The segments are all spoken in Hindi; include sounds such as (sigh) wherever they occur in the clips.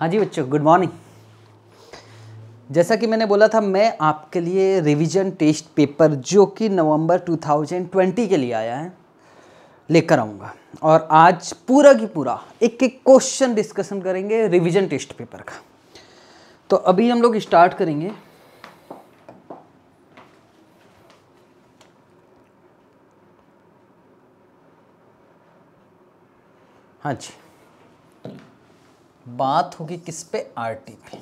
हाँ जी बच्चों गुड मॉर्निंग जैसा कि मैंने बोला था मैं आपके लिए रिवीजन टेस्ट पेपर जो कि नवंबर 2020 के लिए आया है लेकर आऊँगा और आज पूरा की पूरा एक एक क्वेश्चन डिस्कशन करेंगे रिवीजन टेस्ट पेपर का तो अभी हम लोग स्टार्ट करेंगे हाँ जी बात होगी किस पे आर टी पे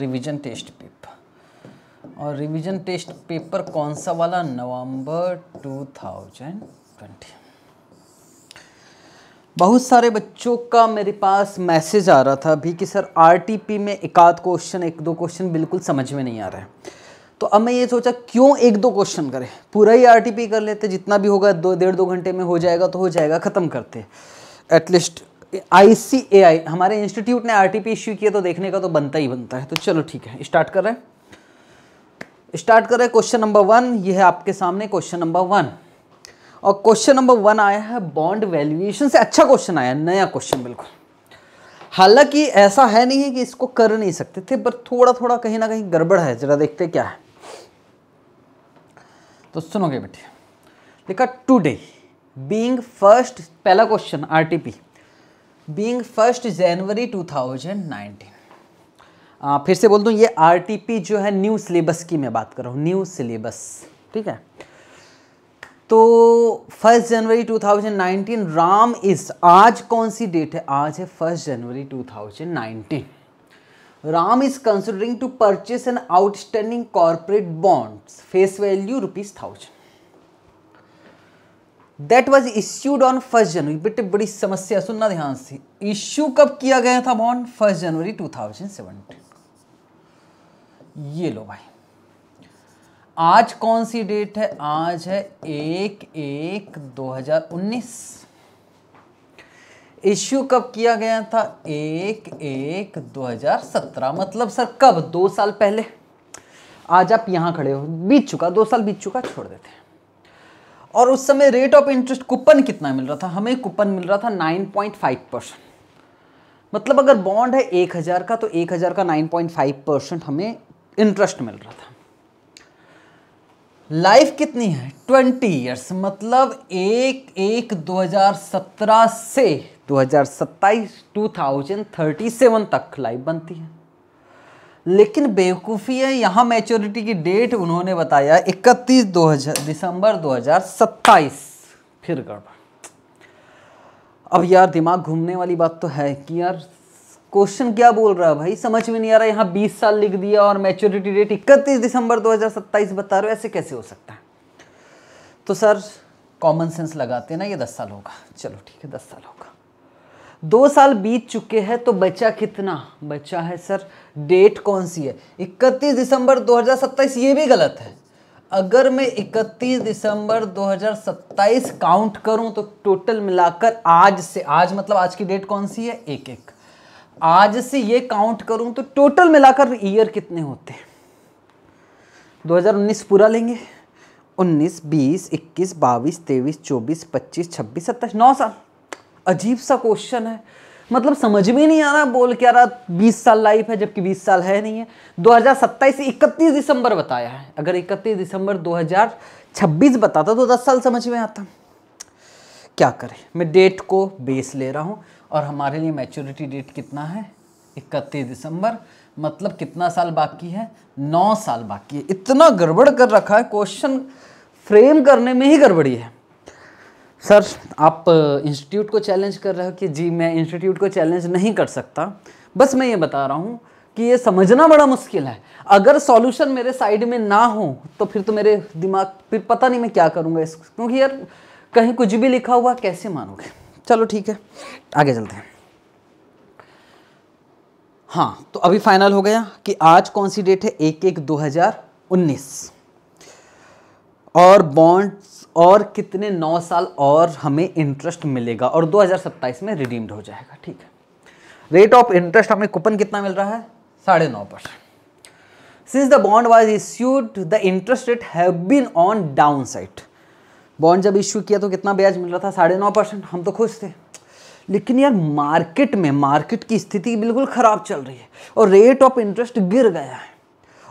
रिविजन टेस्ट पेपर और रिविजन टेस्ट पेपर कौन सा वाला नवंबर 2020 बहुत सारे बच्चों का मेरे पास मैसेज आ रहा था अभी कि सर आर टी पी में एक आध क्वेश्चन एक दो क्वेश्चन बिल्कुल समझ में नहीं आ रहा है तो अब मैं ये सोचा क्यों एक दो क्वेश्चन करें पूरा ही आरटीपी कर लेते जितना भी होगा दो डेढ़ दो घंटे में हो जाएगा तो हो जाएगा ख़त्म करते एटलीस्ट आईसीएआई हमारे इंस्टीट्यूट ने आर इश्यू किया तो देखने का तो बनता ही बनता है तो चलो ठीक है स्टार्ट कर रहे हैं स्टार्ट कर रहे हैं क्वेश्चन नंबर वन ये है आपके सामने क्वेश्चन नंबर वन और क्वेश्चन नंबर वन आया है बॉन्ड वैल्यूएशन से अच्छा क्वेश्चन आया नया क्वेश्चन बिल्कुल हालांकि ऐसा है नहीं है कि इसको कर नहीं सकते थे पर थोड़ा थोड़ा कहीं ना कहीं गड़बड़ है जरा देखते क्या है तो सुनोगे बेटे लिखा टुडे बीइंग फर्स्ट पहला question RTP being first January 2019 आ, फिर से बोल दूं ये आरटीपी जो है न्यू सिलेबस की मैं बात कर रहा हूँ न्यू सिलेबस ठीक है तो फर्स्ट जनवरी 2019 राम इज आज कौन सी डेट है आज है first January 2019 Ram is considering to purchase an outstanding corporate bonds face value rupees thousand that was issued on first January बेटे बड़ी समस्या सुनना ध्यान से इश्यू कब किया गया था बॉन्ड फर्स्ट जनवरी 2017 ये लो भाई आज कौन सी डेट है आज है एक एक 2019 इश्यू कब किया गया था एक एक 2017 मतलब सर कब दो साल पहले आज आप यहां खड़े हो बीत चुका दो साल बीत चुका छोड़ देते हैं और उस समय रेट ऑफ इंटरेस्ट कूपन कितना मिल रहा था हमें कूपन मिल रहा था नाइन पॉइंट फाइव परसेंट मतलब अगर बॉन्ड है एक हज़ार का तो एक हज़ार का नाइन पॉइंट फाइव परसेंट हमें इंटरेस्ट मिल रहा था लाइफ कितनी है ट्वेंटी ईयर्स मतलब एक एक 2017 से 2027 2037 तक लाइफ बनती है लेकिन बेवकूफ़ी है यहाँ मैच्योरिटी की डेट उन्होंने बताया 31 2000 दिसंबर 2027 फिर गड़बड़ अब यार दिमाग घूमने वाली बात तो है कि यार क्वेश्चन क्या बोल रहा है भाई समझ में नहीं आ रहा यहाँ 20 साल लिख दिया और मैच्योरिटी डेट 31 दिसंबर 2027 बता रहे हो ऐसे कैसे हो सकता है तो सर कॉमन सेंस लगाते ना ये दस साल होगा चलो ठीक है दस साल होगा दो साल बीत चुके हैं तो बचा कितना बचा है सर डेट कौन सी है 31 दिसंबर 2027 ये भी गलत है अगर मैं 31 दिसंबर 2027 काउंट करूं तो टोटल मिलाकर आज से आज मतलब आज की डेट कौन सी है एक एक आज से ये काउंट करूं तो टोटल मिलाकर ईयर कितने होते हैं 2019 पूरा लेंगे 19, 20, 21, 22, 23, 24, 25, 26, 27, नौ साल अजीब सा क्वेश्चन है मतलब समझ में नहीं आ रहा बोल क्या रहा बीस साल लाइफ है जबकि बीस साल है नहीं है दो हज़ार सत्ताईस से इकतीस दिसंबर बताया है अगर इकतीस दिसंबर दो हज़ार छब्बीस बताता तो दस साल समझ में आता क्या करें मैं डेट को बेस ले रहा हूँ और हमारे लिए मैच्योरिटी डेट कितना है इकतीस दिसंबर मतलब कितना साल बाकी है नौ साल बाकी है इतना गड़बड़ कर रखा है क्वेश्चन फ्रेम करने में ही गड़बड़ी है सर आप इंस्टीट्यूट को चैलेंज कर रहे हो कि जी मैं इंस्टीट्यूट को चैलेंज नहीं कर सकता बस मैं ये बता रहा हूँ कि ये समझना बड़ा मुश्किल है अगर सॉल्यूशन मेरे साइड में ना हो तो फिर तो मेरे दिमाग फिर पता नहीं मैं क्या करूँगा इस क्योंकि यार कहीं कुछ भी लिखा हुआ कैसे मानोगे चलो ठीक है आगे चलते हैं हाँ तो अभी फाइनल हो गया कि आज कौन सी डेट है एक एक दो हज़ार उन्नीस और बॉन्ड्स और कितने नौ साल और हमें इंटरेस्ट मिलेगा और 2027 में रिडीम्ड हो जाएगा ठीक है रेट ऑफ इंटरेस्ट हमें कूपन कितना मिल रहा है साढ़े नौ percent since the bond was issued the interest rate have been on down side bond जब इश्यू किया तो कितना ब्याज मिल रहा था साढ़े नौ परसेंट हम तो खुश थे लेकिन यार मार्केट में मार्केट की स्थिति बिल्कुल ख़राब चल रही है और रेट ऑफ इंटरेस्ट गिर गया है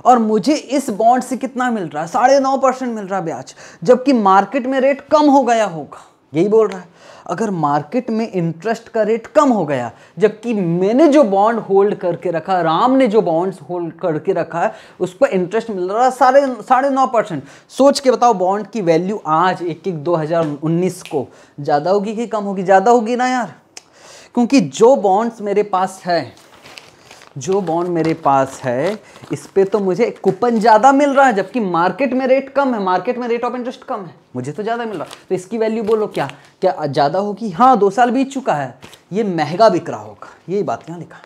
और मुझे इस बॉन्ड से कितना मिल रहा है साढ़े नौ परसेंट मिल रहा है ब्याज जबकि मार्केट में रेट कम हो गया होगा यही बोल रहा है अगर मार्केट में इंटरेस्ट का रेट कम हो गया जबकि मैंने जो बॉन्ड होल्ड करके रखा राम ने जो बॉन्ड होल्ड करके रखा है उस पर इंटरेस्ट मिल रहा है साढ़े साढ़े नौ परसेंट सोच के बताओ बॉन्ड की वैल्यू आज एक एक दो हज़ार उन्नीस को ज़्यादा होगी कि कम होगी ज़्यादा होगी ना यार क्योंकि जो बॉन्ड्स मेरे पास है जो बॉन्ड मेरे पास है इस पर तो मुझे कूपन ज़्यादा मिल रहा है जबकि मार्केट में रेट कम है मार्केट में रेट ऑफ इंटरेस्ट कम है मुझे तो ज़्यादा मिल रहा है तो इसकी वैल्यू बोलो क्या क्या ज़्यादा होगी हाँ दो साल बीत चुका है ये महंगा बिक रहा होगा यही बात यहाँ लिखा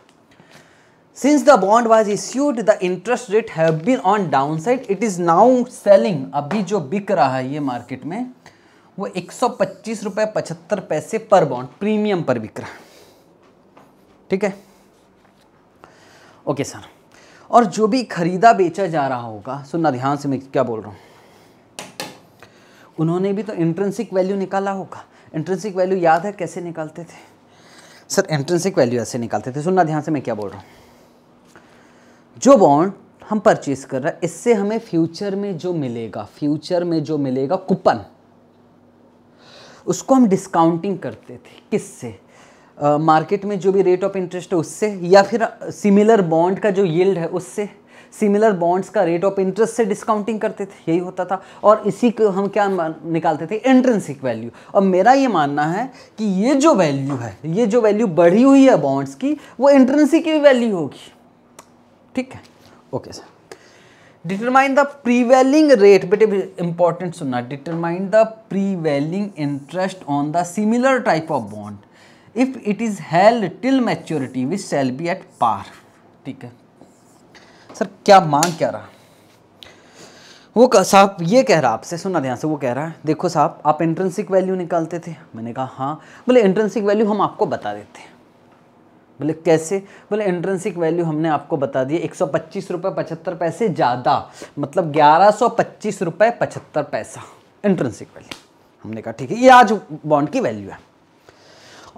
since the bond was issued, the interest rate have been on downside. It is now अभी जो बिक रहा है ये मार्केट में वो एक सौ पच्चीस रुपये पचहत्तर पैसे पर बॉन्ड प्रीमियम पर बिक रहा है ठीक है ओके सर और जो भी खरीदा बेचा जा रहा होगा सुनना ध्यान से मैं क्या बोल रहा हूँ उन्होंने भी तो इंट्रेंसिक वैल्यू निकाला होगा इंट्रेंसिक वैल्यू याद है कैसे निकालते थे सर इंट्रेंसिक वैल्यू ऐसे निकालते थे सुनना ध्यान से मैं क्या बोल रहा हूँ जो बॉन्ड हम परचेज कर रहे हैं इससे हमें फ्यूचर में जो मिलेगा फ्यूचर में जो मिलेगा कूपन उसको हम डिस्काउंटिंग करते थे किससे मार्केट में जो भी रेट ऑफ इंटरेस्ट है उससे या फिर सिमिलर बॉन्ड का जो यील्ड है उससे सिमिलर बॉन्ड्स का रेट ऑफ इंटरेस्ट से डिस्काउंटिंग करते थे यही होता था और इसी को हम क्या निकालते थे इंट्रेंसिक वैल्यू और मेरा ये मानना है कि ये जो वैल्यू है ये जो वैल्यू बढ़ी हुई है बॉन्ड्स की वो इंट्रेंसिक की वैल्यू होगी ठीक है okay sir determine the prevailing rate बेटे इंपॉर्टेंट सुनना determine the prevailing interest on the similar type of bond if it is held till maturity which shall be at par ठीक है सर क्या मांग क्या रहा वो साहब ये कह रहा आपसे सुना ध्यान से वो कह रहा है देखो साहब आप इंट्रेंसिक वैल्यू निकालते थे मैंने कहा हाँ बोले इंट्रेंसिक वैल्यू हम आपको बता देते हैं बोले कैसे बोले इंट्रेंसिक वैल्यू हमने आपको बता दिया एक सौ पच्चीस रुपये पचहत्तर पैसे ज़्यादा मतलब ग्यारह सौ पच्चीस रुपये पचहत्तर पैसा इंट्रेंसिक वैल्यू हमने कहा ठीक है ये आज बॉन्ड की वैल्यू है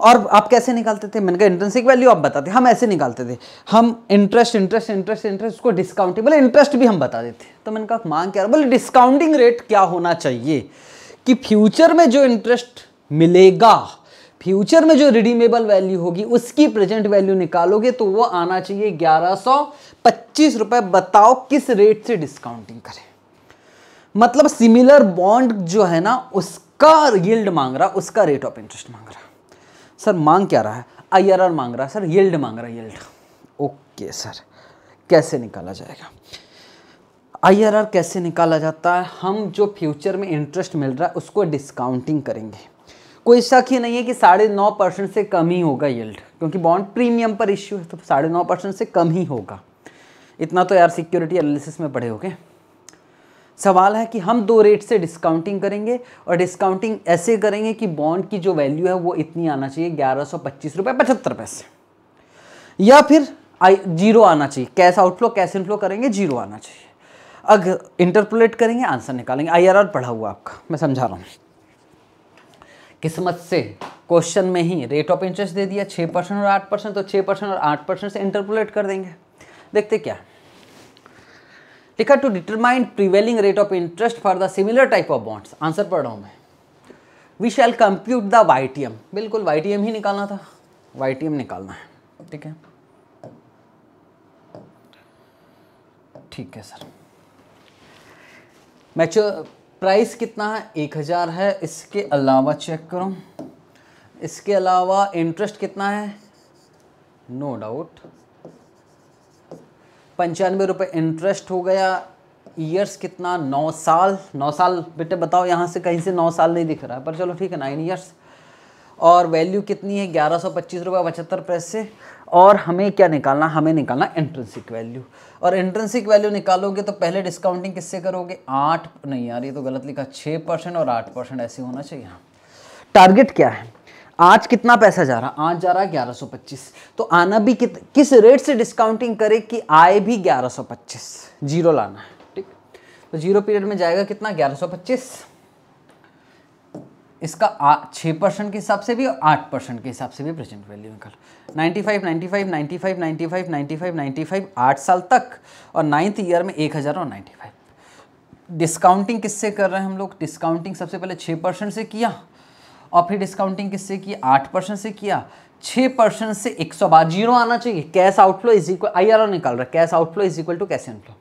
और आप कैसे निकालते थे मैंने कहा इंट्रेंसिक वैल्यू आप बताते हम ऐसे निकालते थे हम इंटरेस्ट इंटरेस्ट इंटरेस्ट इंटरेस्ट को डिस्काउंटिंग बोले इंटरेस्ट भी हम बता देते तो मैंने कहा मांग क्या बोले डिस्काउंटिंग रेट क्या होना चाहिए कि फ्यूचर में जो इंटरेस्ट मिलेगा फ्यूचर में जो रिडीमेबल वैल्यू होगी उसकी प्रेजेंट वैल्यू निकालोगे तो वो आना चाहिए ग्यारह सौ पच्चीस रुपए बताओ किस रेट से डिस्काउंटिंग करें मतलब सिमिलर बॉन्ड जो है ना उसका यील्ड मांग रहा उसका रेट ऑफ इंटरेस्ट मांग रहा सर मांग क्या रहा है आर मांग रहा है सर यील्ड मांग रहा है यील्ड ओके सर कैसे निकाला जाएगा आर कैसे निकाला जाता है हम जो फ्यूचर में इंटरेस्ट मिल रहा है उसको डिस्काउंटिंग करेंगे कोई शक ही नहीं है कि साढ़े नौ परसेंट से कम ही होगा यील्ड क्योंकि बॉन्ड प्रीमियम पर इश्यू है तो साढ़े नौ परसेंट से कम ही होगा इतना तो यार सिक्योरिटी एनालिसिस में पढ़े गए सवाल है कि हम दो रेट से डिस्काउंटिंग करेंगे और डिस्काउंटिंग ऐसे करेंगे कि बॉन्ड की जो वैल्यू है वो इतनी आना चाहिए ग्यारह सौ पच्चीस रुपये पचहत्तर पैसे या फिर जीरो आना चाहिए कैश आउटफ्लो कैश इनफ्लो करेंगे जीरो आना चाहिए अगर इंटरपोलेट करेंगे आंसर निकालेंगे आईआरआर पढ़ा हुआ आपका मैं समझा रहा हूँ किस्मत से क्वेश्चन में ही रेट ऑफ इंटरेस्ट दे दिया छः परसेंट और आठ परसेंट तो छः परसेंट और आठ परसेंट से इंटरपोलेट कर देंगे देखते क्या लिखा to determine prevailing rate of interest for the similar type of bonds answer पढ़ रहा हूँ मैं we shall compute the Y बिल्कुल वाई ही निकालना था वाई निकालना है ठीक है ठीक है सर मैच्योर प्राइस कितना है एक हज़ार है इसके अलावा चेक करो इसके अलावा इंटरेस्ट कितना है नो no डाउट पंचानवे रुपये इंटरेस्ट हो गया ईयर्स कितना नौ साल नौ साल बेटे बताओ यहाँ से कहीं से नौ साल नहीं दिख रहा है पर चलो ठीक है नाइन ईयर्स और वैल्यू कितनी है ग्यारह सौ पच्चीस रुपये पचहत्तर पैसे और हमें क्या निकालना हमें निकालना इंट्रेंसिक वैल्यू और इंट्रेंसिक वैल्यू निकालोगे तो पहले डिस्काउंटिंग किससे करोगे आठ नहीं यार ये तो गलत लिखा छः परसेंट और आठ परसेंट ऐसे होना चाहिए टारगेट हाँ। क्या है आज कितना पैसा जा रहा आज जा रहा है ग्यारह सौ पच्चीस तो आना भी कित किस रेट से डिस्काउंटिंग करे कि आए भी ग्यारह सौ पच्चीस जीरो लाना है ठीक तो जीरो पीरियड में जाएगा कितना ग्यारह सौ पच्चीस इसका छः परसेंट के हिसाब से भी और आठ परसेंट के हिसाब से भी प्रेजेंट वैल्यू निकल ninety five ninety five ninety five ninety five ninety five ninety five आठ साल तक और नाइन्थ ईयर में एक हज़ार और नाइन्टी फाइव डिस्काउंटिंग किससे कर रहे हैं हम लोग डिस्काउंटिंग सबसे पहले छः परसेंट से किया और फिर डिस्काउंटिंग किससे की आठ परसेंट से किया छः परसेंट से एक सौ बारह जीरो आना चाहिए cash outflow is equal I R निकाल रहा है cash outflow is equal to cash inflow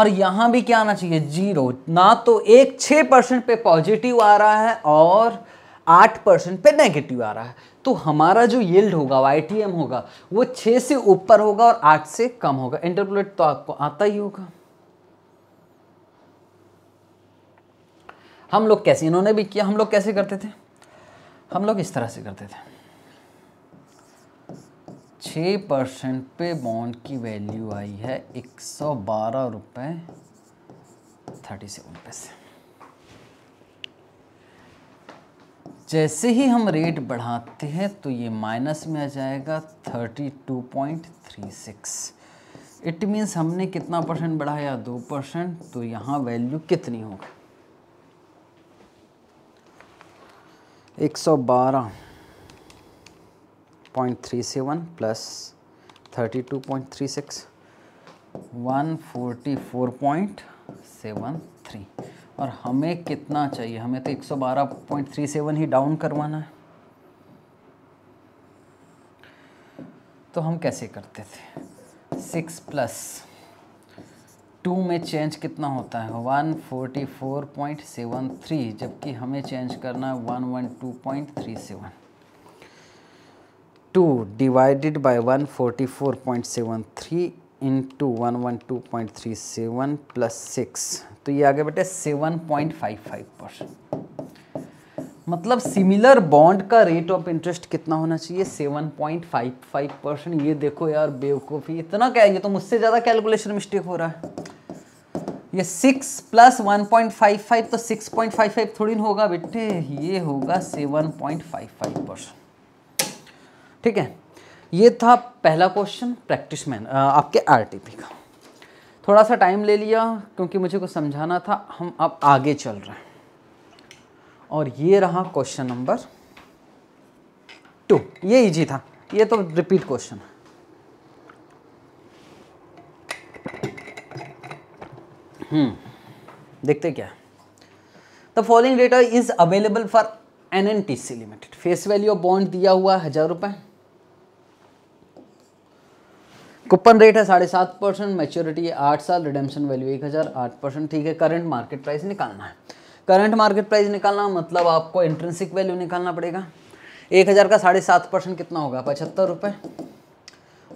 और यहाँ भी क्या आना चाहिए जीरो ना तो एक छः परसेंट पे पॉजिटिव आ रहा है और आठ परसेंट पे नेगेटिव आ रहा है तो हमारा जो यील्ड होगा वाई होगा वो छः से ऊपर होगा और आठ से कम होगा इंटरपोलेट तो आपको आता ही होगा हम लोग कैसे इन्होंने भी किया हम लोग कैसे करते थे हम लोग इस तरह से करते थे छः परसेंट पे बॉन्ड की वैल्यू आई है एक सौ बारह रुपये थर्टी सेवन पैसे जैसे ही हम रेट बढ़ाते हैं तो ये माइनस में आ जाएगा thirty two point three six it means हमने कितना परसेंट बढ़ाया दो परसेंट तो यहाँ वैल्यू कितनी होगी एक सौ बारह point three seven plus thirty two point three six one forty four point seven three और हमें कितना चाहिए हमें तो एक सौ बारह पॉइंट थ्री सेवन ही डाउन करवाना है तो हम कैसे करते थे सिक्स प्लस टू में चेंज कितना होता है one forty four point seven three जबकि हमें चेंज करना है 112.37 two divided by into one one two point three seven plus six तो ये आगे गया seven point five five percent मतलब सिमिलर बॉन्ड का रेट ऑफ इंटरेस्ट कितना होना चाहिए seven point five five percent ये देखो यार बेवकूफ़ी इतना क्या ये तो मुझसे ज़्यादा कैलकुलेशन मिस्टेक हो रहा है ये सिक्स प्लस फाइव तो फाइव थोड़ी ना होगा बेटे ये होगा seven point five five percent ठीक है ये था पहला क्वेश्चन प्रैक्टिस मैन आपके पी का थोड़ा सा टाइम ले लिया क्योंकि मुझे कुछ समझाना था हम अब आगे चल रहे हैं और ये रहा क्वेश्चन नंबर टू ये इजी था ये तो रिपीट हम्म, क्वेश्चन है देखते क्या the following data is available for an N T C limited face value of bond दिया हुआ है हजार रुपए कूपन रेट है साढ़े सात परसेंट मेच्योरिटी है आठ साल रिडेम्पशन वैल्यू एक हजार आठ परसेंट ठीक है करंट मार्केट प्राइस निकालना है करंट मार्केट प्राइस निकालना मतलब आपको इंट्रेंसिक वैल्यू निकालना पड़ेगा एक हज़ार का साढ़े सात परसेंट कितना होगा पचहत्तर रुपये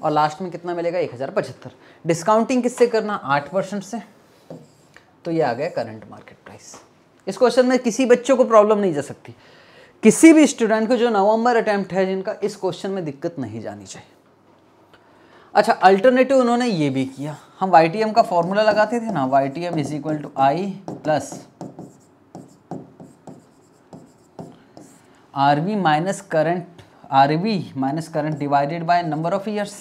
और लास्ट में कितना मिलेगा एक हज़ार पचहत्तर डिस्काउंटिंग किससे करना आठ परसेंट से तो ये आ गया करंट मार्केट प्राइस इस क्वेश्चन में किसी बच्चों को प्रॉब्लम नहीं जा सकती किसी भी स्टूडेंट को जो नवंबर अटैम्प्ट है जिनका इस क्वेश्चन में दिक्कत नहीं जानी चाहिए अच्छा अल्टरनेटिव उन्होंने ये भी किया हम वाई का फॉर्मूला लगाते थे ना Y T M is equal to I plus R V minus current R V minus current divided by number of years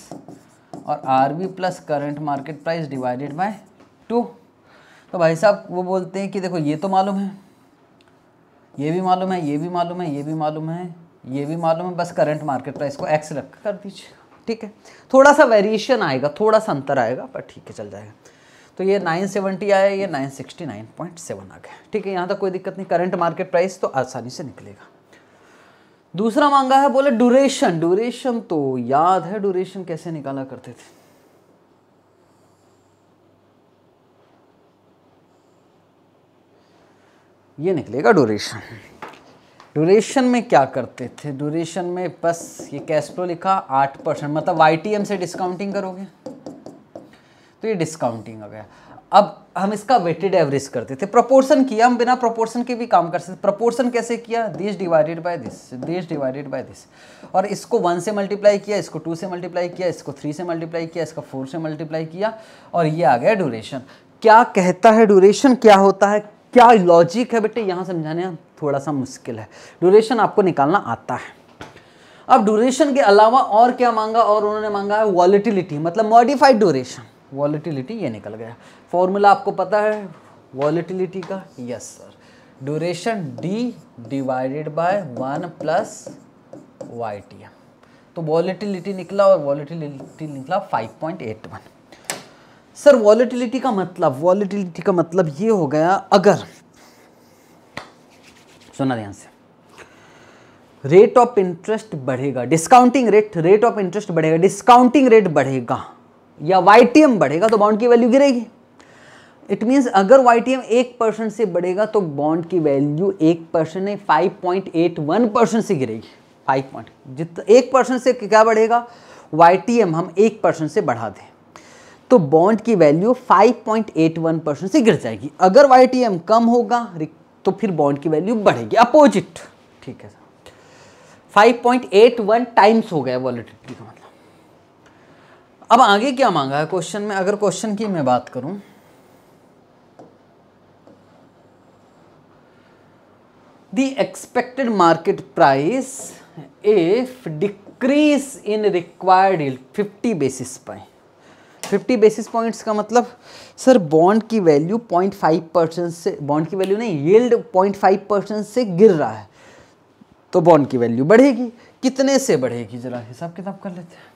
और R V plus current market price divided by two तो भाई साहब वो बोलते हैं कि देखो ये तो मालूम है ये भी मालूम है ये भी मालूम है ये भी मालूम है ये भी मालूम है बस करंट मार्केट प्राइस को एक्स रख कर दीजिए ठीक है थोड़ा सा वेरिएशन आएगा थोड़ा सा अंतर आएगा पर ठीक है चल जाएगा तो ये 970 आया ये 969.7 आ गया ठीक है यहाँ तक कोई दिक्कत नहीं करंट मार्केट प्राइस तो आसानी से निकलेगा दूसरा मांगा है बोले ड्यूरेशन ड्यूरेशन तो याद है ड्यूरेशन कैसे निकाला करते थे ये निकलेगा ड्यूरेशन ड्यूरेशन में क्या करते थे ड्यूरेशन में बस ये कैश फ्लो लिखा आठ परसेंट मतलब वाई से डिस्काउंटिंग करोगे तो ये डिस्काउंटिंग आ गया अब हम इसका वेटेड एवरेज करते थे प्रोपोर्शन किया हम बिना प्रोपोर्शन के भी काम कर सकते प्रोपोर्शन कैसे किया this divided by this this divided by this और इसको वन से मल्टीप्लाई किया इसको टू से मल्टीप्लाई किया इसको थ्री से मल्टीप्लाई किया इसको फोर से मल्टीप्लाई किया और ये आ गया ड्यूरेशन क्या कहता है ड्यूरेशन क्या होता है क्या लॉजिक है बेटे यहाँ समझाने थोड़ा सा मुश्किल है ड्यूरेशन आपको निकालना आता है अब ड्यूरेशन के अलावा और क्या मांगा और उन्होंने मांगा है वॉलिटिलिटी मतलब मॉडिफाइड ड्यूरेशन वॉलिटिलिटी ये निकल गया फॉर्मूला आपको पता है वॉलिटिलिटी का yes sir duration D divided by one plus Y T M तो वॉलिटिलिटी निकला और वॉलिटिलिटी निकला 5.81 सर वॉलिटिलिटी का मतलब वॉलिटिलिटी का मतलब ये हो गया अगर सुना ध्यान से रेट ऑफ इंटरेस्ट बढ़ेगा discounting rate rate of interest बढ़ेगा डिस्काउंटिंग रेट बढ़ेगा या वाई बढ़ेगा तो बाउंड की वैल्यू गिरेगी इट मीन्स अगर वाई टी एम एक परसेंट से बढ़ेगा तो बॉन्ड की वैल्यू एक परसेंट नहीं five point eight one percent से गिरेगी फाइव पॉइंट जितना एक परसेंट से क्या बढ़ेगा वाई टी एम हम एक परसेंट से बढ़ा दें तो बॉन्ड की value five point eight one percent से गिर जाएगी अगर वाई टी एम कम होगा तो फिर बॉन्ड की वैल्यू बढ़ेगी अपोजिट ठीक है सर वन टाइम्स हो गया वॉलिटिटी का मतलब अब आगे क्या मांगा है क्वेश्चन में अगर क्वेश्चन की मैं बात करूं the expected market price if decrease in required yield 50 basis point 50 basis points का मतलब सर बॉन्ड की वैल्यू 0.5 परसेंट से बॉन्ड की वैल्यू नहीं येल्ड 0.5 परसेंट से गिर रहा है तो बॉन्ड की वैल्यू बढ़ेगी कितने से बढ़ेगी जरा हिसाब किताब कर लेते हैं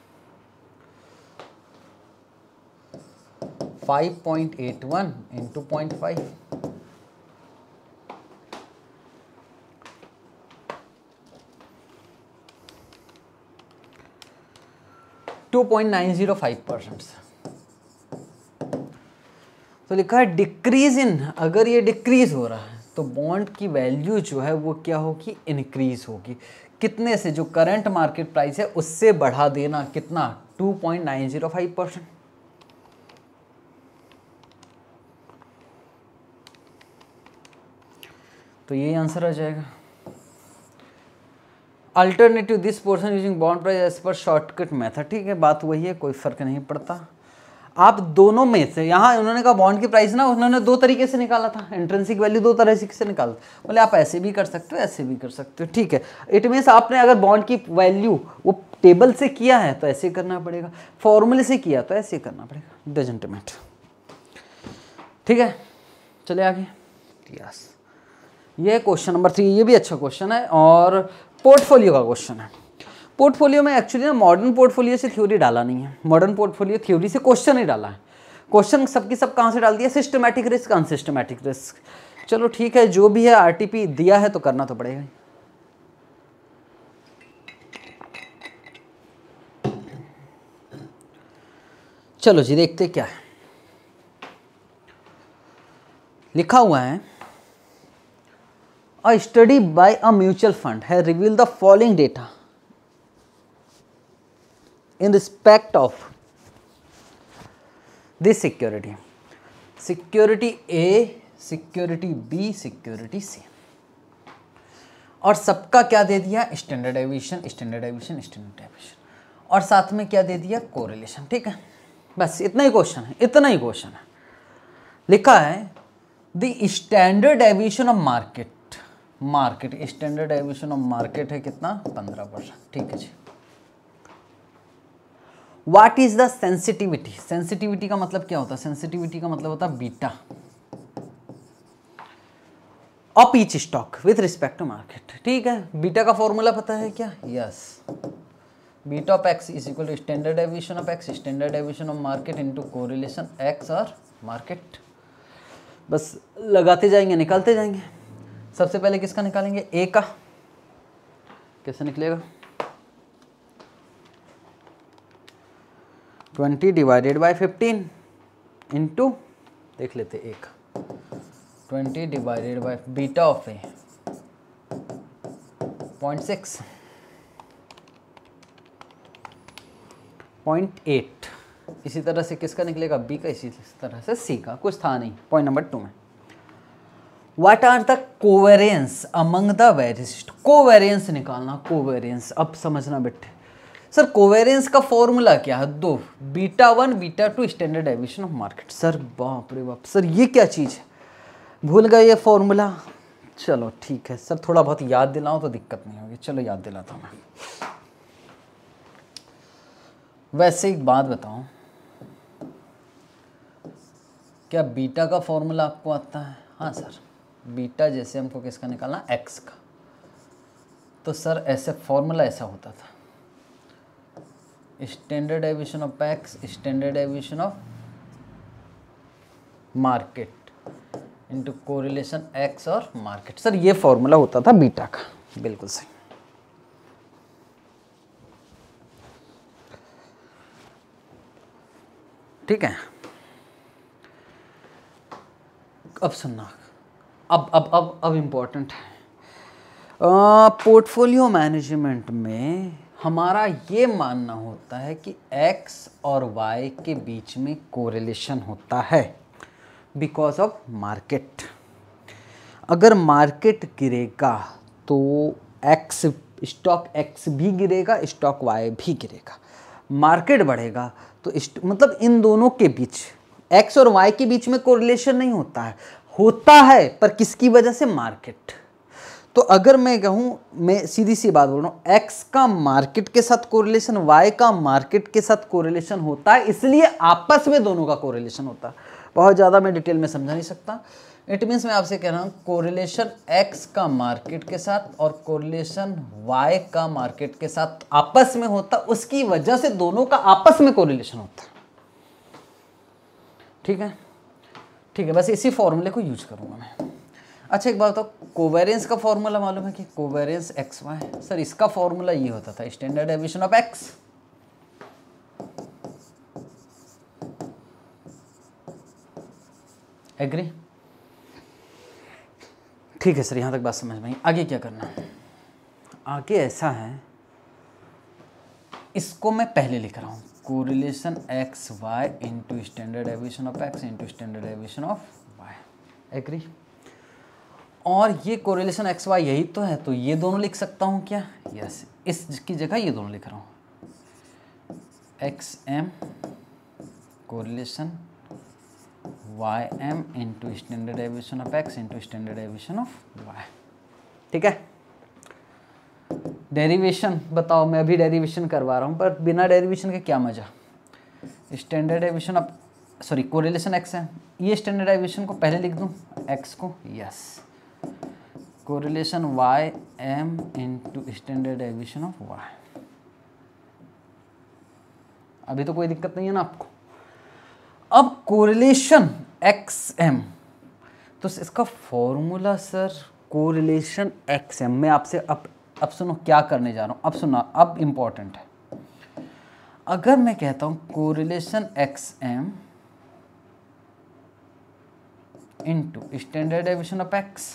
5.81 point eight one into point five 2.905 percent तो लिखा है डिक्रीज इन अगर ये डिक्रीज हो रहा है तो बॉन्ड की वैल्यू जो है वो क्या होगी इंक्रीज होगी कितने से जो करंट मार्केट प्राइस है उससे बढ़ा देना कितना 2.905 परसेंट तो ये आंसर आ जाएगा alternative this portion using bond price as per shortcut method ठीक है बात वही है कोई फर्क नहीं पड़ता आप दोनों में से यहाँ उन्होंने कहा बॉन्ड की प्राइस ना उन्होंने दो तरीके से निकाला था इंट्रेंसिक वैल्यू दो तरह से निकाला बोले आप ऐसे भी कर सकते हो ऐसे भी कर सकते हो ठीक है इट मीन्स आपने अगर बॉन्ड की वैल्यू वो टेबल से किया है तो ऐसे करना पड़ेगा फॉर्मूले से किया तो ऐसे करना पड़ेगा डजेंट मैटर ठीक है चले आगे यस ये क्वेश्चन नंबर थ्री ये भी अच्छा क्वेश्चन है और पोर्टफोलियो का क्वेश्चन है पोर्टफोलियो में एक्चुअली ना मॉडर्न पोर्टफोलियो से थ्योरी डाला नहीं है मॉडर्न पोर्टफोलियो थ्योरी से क्वेश्चन ही डाला है क्वेश्चन सबकी सब कहाँ से डाल दिया सिस्टमेटिक रिस्क अनसिस्टमेटिक रिस्क चलो ठीक है जो भी है आरटीपी दिया है तो करना तो पड़ेगा चलो जी देखते क्या है लिखा हुआ है A study by a mutual fund has revealed the following data in respect of this security security A, security B, security C और सबका क्या दे दिया standard deviation standard deviation standard deviation और साथ में क्या दे दिया कोरिलेशन ठीक है बस इतना ही क्वेश्चन है इतना ही क्वेश्चन है लिखा है the standard deviation of market market standard deviation of market है कितना पंद्रह परसेंट ठीक है जी what is the sensitivity sensitivity का मतलब क्या होता है सेंसिटिविटी का मतलब होता है beta of each stock with respect to market ठीक है बीटा का फॉर्मूला पता है क्या yes yes. Beta of X is equal to standard deviation of X standard deviation of market into correlation X और मार्केट बस लगाते जाएंगे निकालते जाएंगे सबसे पहले किसका निकालेंगे ए का कैसे निकलेगा twenty divided by fifteen into देख लेते एक twenty divided by beta of A point six point eight इसी तरह से किसका निकलेगा बी का इसी तरह से सी का कुछ था नहीं पॉइंट नंबर टू में what are the covariance among the various covariance निकालना कोवेरियंस अब समझना बैठे सर कोवेरियंस का फॉर्मूला क्या है दो beta one beta two standard deviation of market sir बाप रे बाप सर ये क्या चीज़ है भूल गए ये फॉर्मूला चलो ठीक है सर थोड़ा बहुत याद दिलाऊं तो दिक्कत नहीं होगी चलो याद दिलाता हूँ मैं वैसे एक बात बताऊं क्या बीटा का फॉर्मूला आपको आता है हाँ सर बीटा जैसे हमको किसका निकालना एक्स का तो सर ऐसे फॉर्मूला ऐसा होता था standard deviation of X standard deviation of market into correlation X और मार्केट सर ये फॉर्मूला होता था बीटा का बिल्कुल सही ठीक है अब सुनना अब अब अब अब इम्पोर्टेंट है पोर्टफोलियो मैनेजमेंट में हमारा ये मानना होता है कि एक्स और वाई के बीच में कोरिलेशन होता है बिकॉज ऑफ मार्केट अगर मार्केट गिरेगा तो एक्स स्टॉक एक्स भी गिरेगा स्टॉक वाई भी गिरेगा मार्केट बढ़ेगा तो मतलब इन दोनों के बीच एक्स और वाई के बीच में कोरिलेशन नहीं होता है होता है पर किसकी वजह से मार्केट तो अगर मैं कहूँ मैं सीधी सी बात बोल रहा हूँ एक्स का मार्केट के साथ कोरिलेशन वाई का मार्केट के साथ कोरिलेशन होता है इसलिए आपस में दोनों का कोरिलेशन होता है बहुत ज़्यादा मैं डिटेल में समझा नहीं सकता इट मीन्स मैं आपसे कह रहा हूँ कोरिलेशन एक्स का मार्केट के साथ और कोरिलेशन वाई का मार्केट के साथ आपस में होता उसकी वजह से दोनों का आपस में कोरिलेशन होता ठीक है ठीक है बस इसी फॉर्मूले को यूज करूँगा मैं अच्छा एक बात बताओ कोवेरियंस का फॉर्मूला मालूम है कि कोवेरियंस एक्स वाई सर इसका फॉर्मूला ये होता था standard deviation of X agree ठीक है सर यहाँ तक बात समझ में आगे क्या करना है आगे ऐसा है इसको मैं पहले लिख रहा हूँ correlation X Y into standard deviation of X into standard deviation of Y agree और ये कोरिलेशन एक्स वाई यही तो है तो ये दोनों लिख सकता हूँ क्या यस yes. इसकी जगह ये दोनों लिख रहा हूँ X M correlation Y M into standard deviation of X into standard deviation of Y ठीक है डेरिवेशन बताओ मैं अभी डेरिवेशन करवा रहा हूँ पर बिना डेरिवेशन के क्या मज़ा स्टैंडर्ड डेरिवेशन अब सॉरी कोरिलेशन एक्स है ये स्टैंडर्ड डेरिवेशन को पहले लिख दूँ एक्स को yes correlation Y M into standard derivation of Y अभी तो कोई दिक्कत नहीं है ना आपको अब कोरिलेशन एक्स एम तो इसका formula sir correlation X M मैं आपसे अब अब सुनो क्या करने जा रहा हूँ अब सुना अब इम्पॉर्टेंट है अगर मैं कहता हूँ correlation X M into standard deviation of X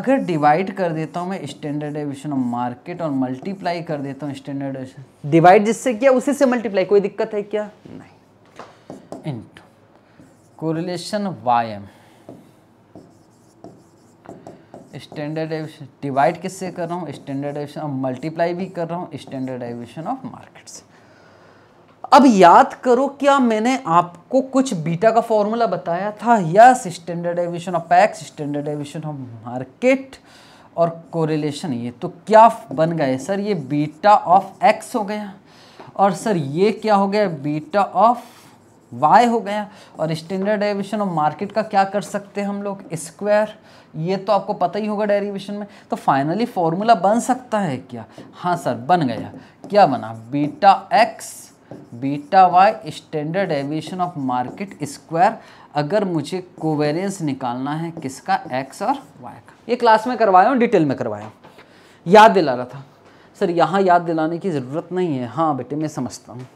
अगर डिवाइड कर देता हूँ मैं स्टैंडर्ड एविशन ऑफ मार्केट और मल्टीप्लाई कर देता हूँ स्टैंडर्ड एविशन डिवाइड जिससे किया उसी से मल्टीप्लाई कोई दिक्कत है क्या नहीं into correlation Y M standard deviation divide किससे कर रहा हूँ स्टैंडर्ड एविशन ऑफ मल्टीप्लाई भी कर रहा हूँ स्टैंडर्ड एविशन ऑफ मार्केट्स अब याद करो क्या मैंने आपको कुछ बीटा का फॉर्मूला बताया था yes standard deviation of X standard deviation of market और कोरिलेशन ये तो क्या बन गए सर ये बीटा ऑफ एक्स हो गया और सर ये क्या हो गया बीटा ऑफ वाई हो गया और स्टैंडर्ड एविशन ऑफ मार्केट का क्या कर सकते हैं हम लोग स्क्वायर ये तो आपको पता ही होगा डेरिवेशन में तो फाइनली फॉर्मूला बन सकता है क्या हाँ सर बन गया क्या बना beta X beta Y standard deviation of market square अगर मुझे कोवेरियंस निकालना है किसका एक्स और वाई का ये क्लास में करवाया हूँ डिटेल में करवाया हूँ याद दिला रहा था सर यहाँ याद दिलाने की ज़रूरत नहीं है हाँ बेटे मैं समझता हूँ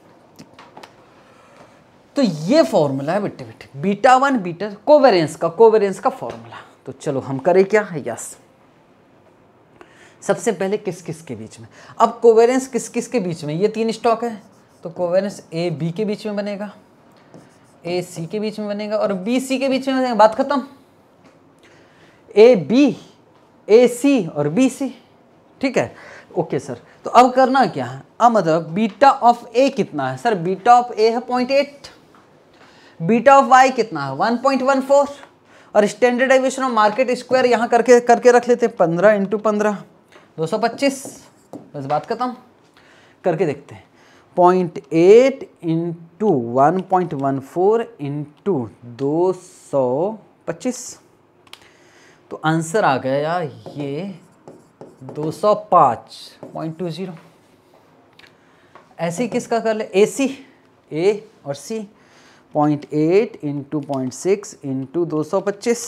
तो ये फॉर्मूला है बेटे बेटे बीटा वन बीटा कोवेरियंस का कोवेरियंस का फॉर्मूला तो चलो हम करें क्या यस सबसे पहले किस किस के बीच में अब कोवेरेंस किस किस के बीच में ये तीन स्टॉक है तो कोवेरेंस ए बी के बीच में बनेगा ए सी के बीच में बनेगा और बी सी के बीच में बनेगा बात खत्म ए बी ए सी और बी सी ठीक है ओके सर तो अब करना क्या है अब मतलब बीटा ऑफ ए कितना है सर बीटा ऑफ ए है point eight beta of Y कितना है वन पॉइंट वन फोर और स्टैंडर्डाइजेशन ऑफ मार्केट स्क्वायर यहाँ करके करके रख लेते हैं पंद्रह इंटू पंद्रह दो सौ पच्चीस बस बात करता हूँ करके देखते हैं point eight into one point one four into दो सौ पच्चीस तो आंसर आ गया ये दो सौ पाँच पॉइंट टू ज़ीरो ऐसी किसका कर ले ए सी ए और C point eight into point six into दो सौ पच्चीस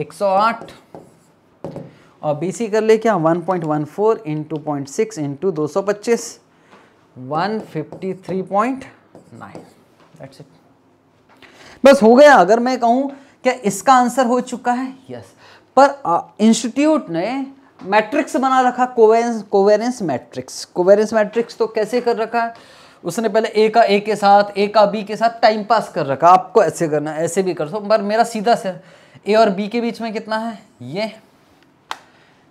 एक सौ आठ और बी सी कर ले क्या one point one four into point six into दो सौ पच्चीस one fifty three point nine that's it बस हो गया अगर मैं कहूँ क्या इसका आंसर हो चुका है यस yes. पर इंस्टीट्यूट ने मैट्रिक्स बना रखा कोवेरेंस कोवेरेंस मैट्रिक्स कोवेरेंस मैट्रिक्स तो कैसे कर रखा है उसने पहले ए का ए के साथ ए का बी के साथ टाइम पास कर रखा आपको ऐसे करना ऐसे भी कर सो पर मेरा सीधा से ए और बी के बीच में कितना है ये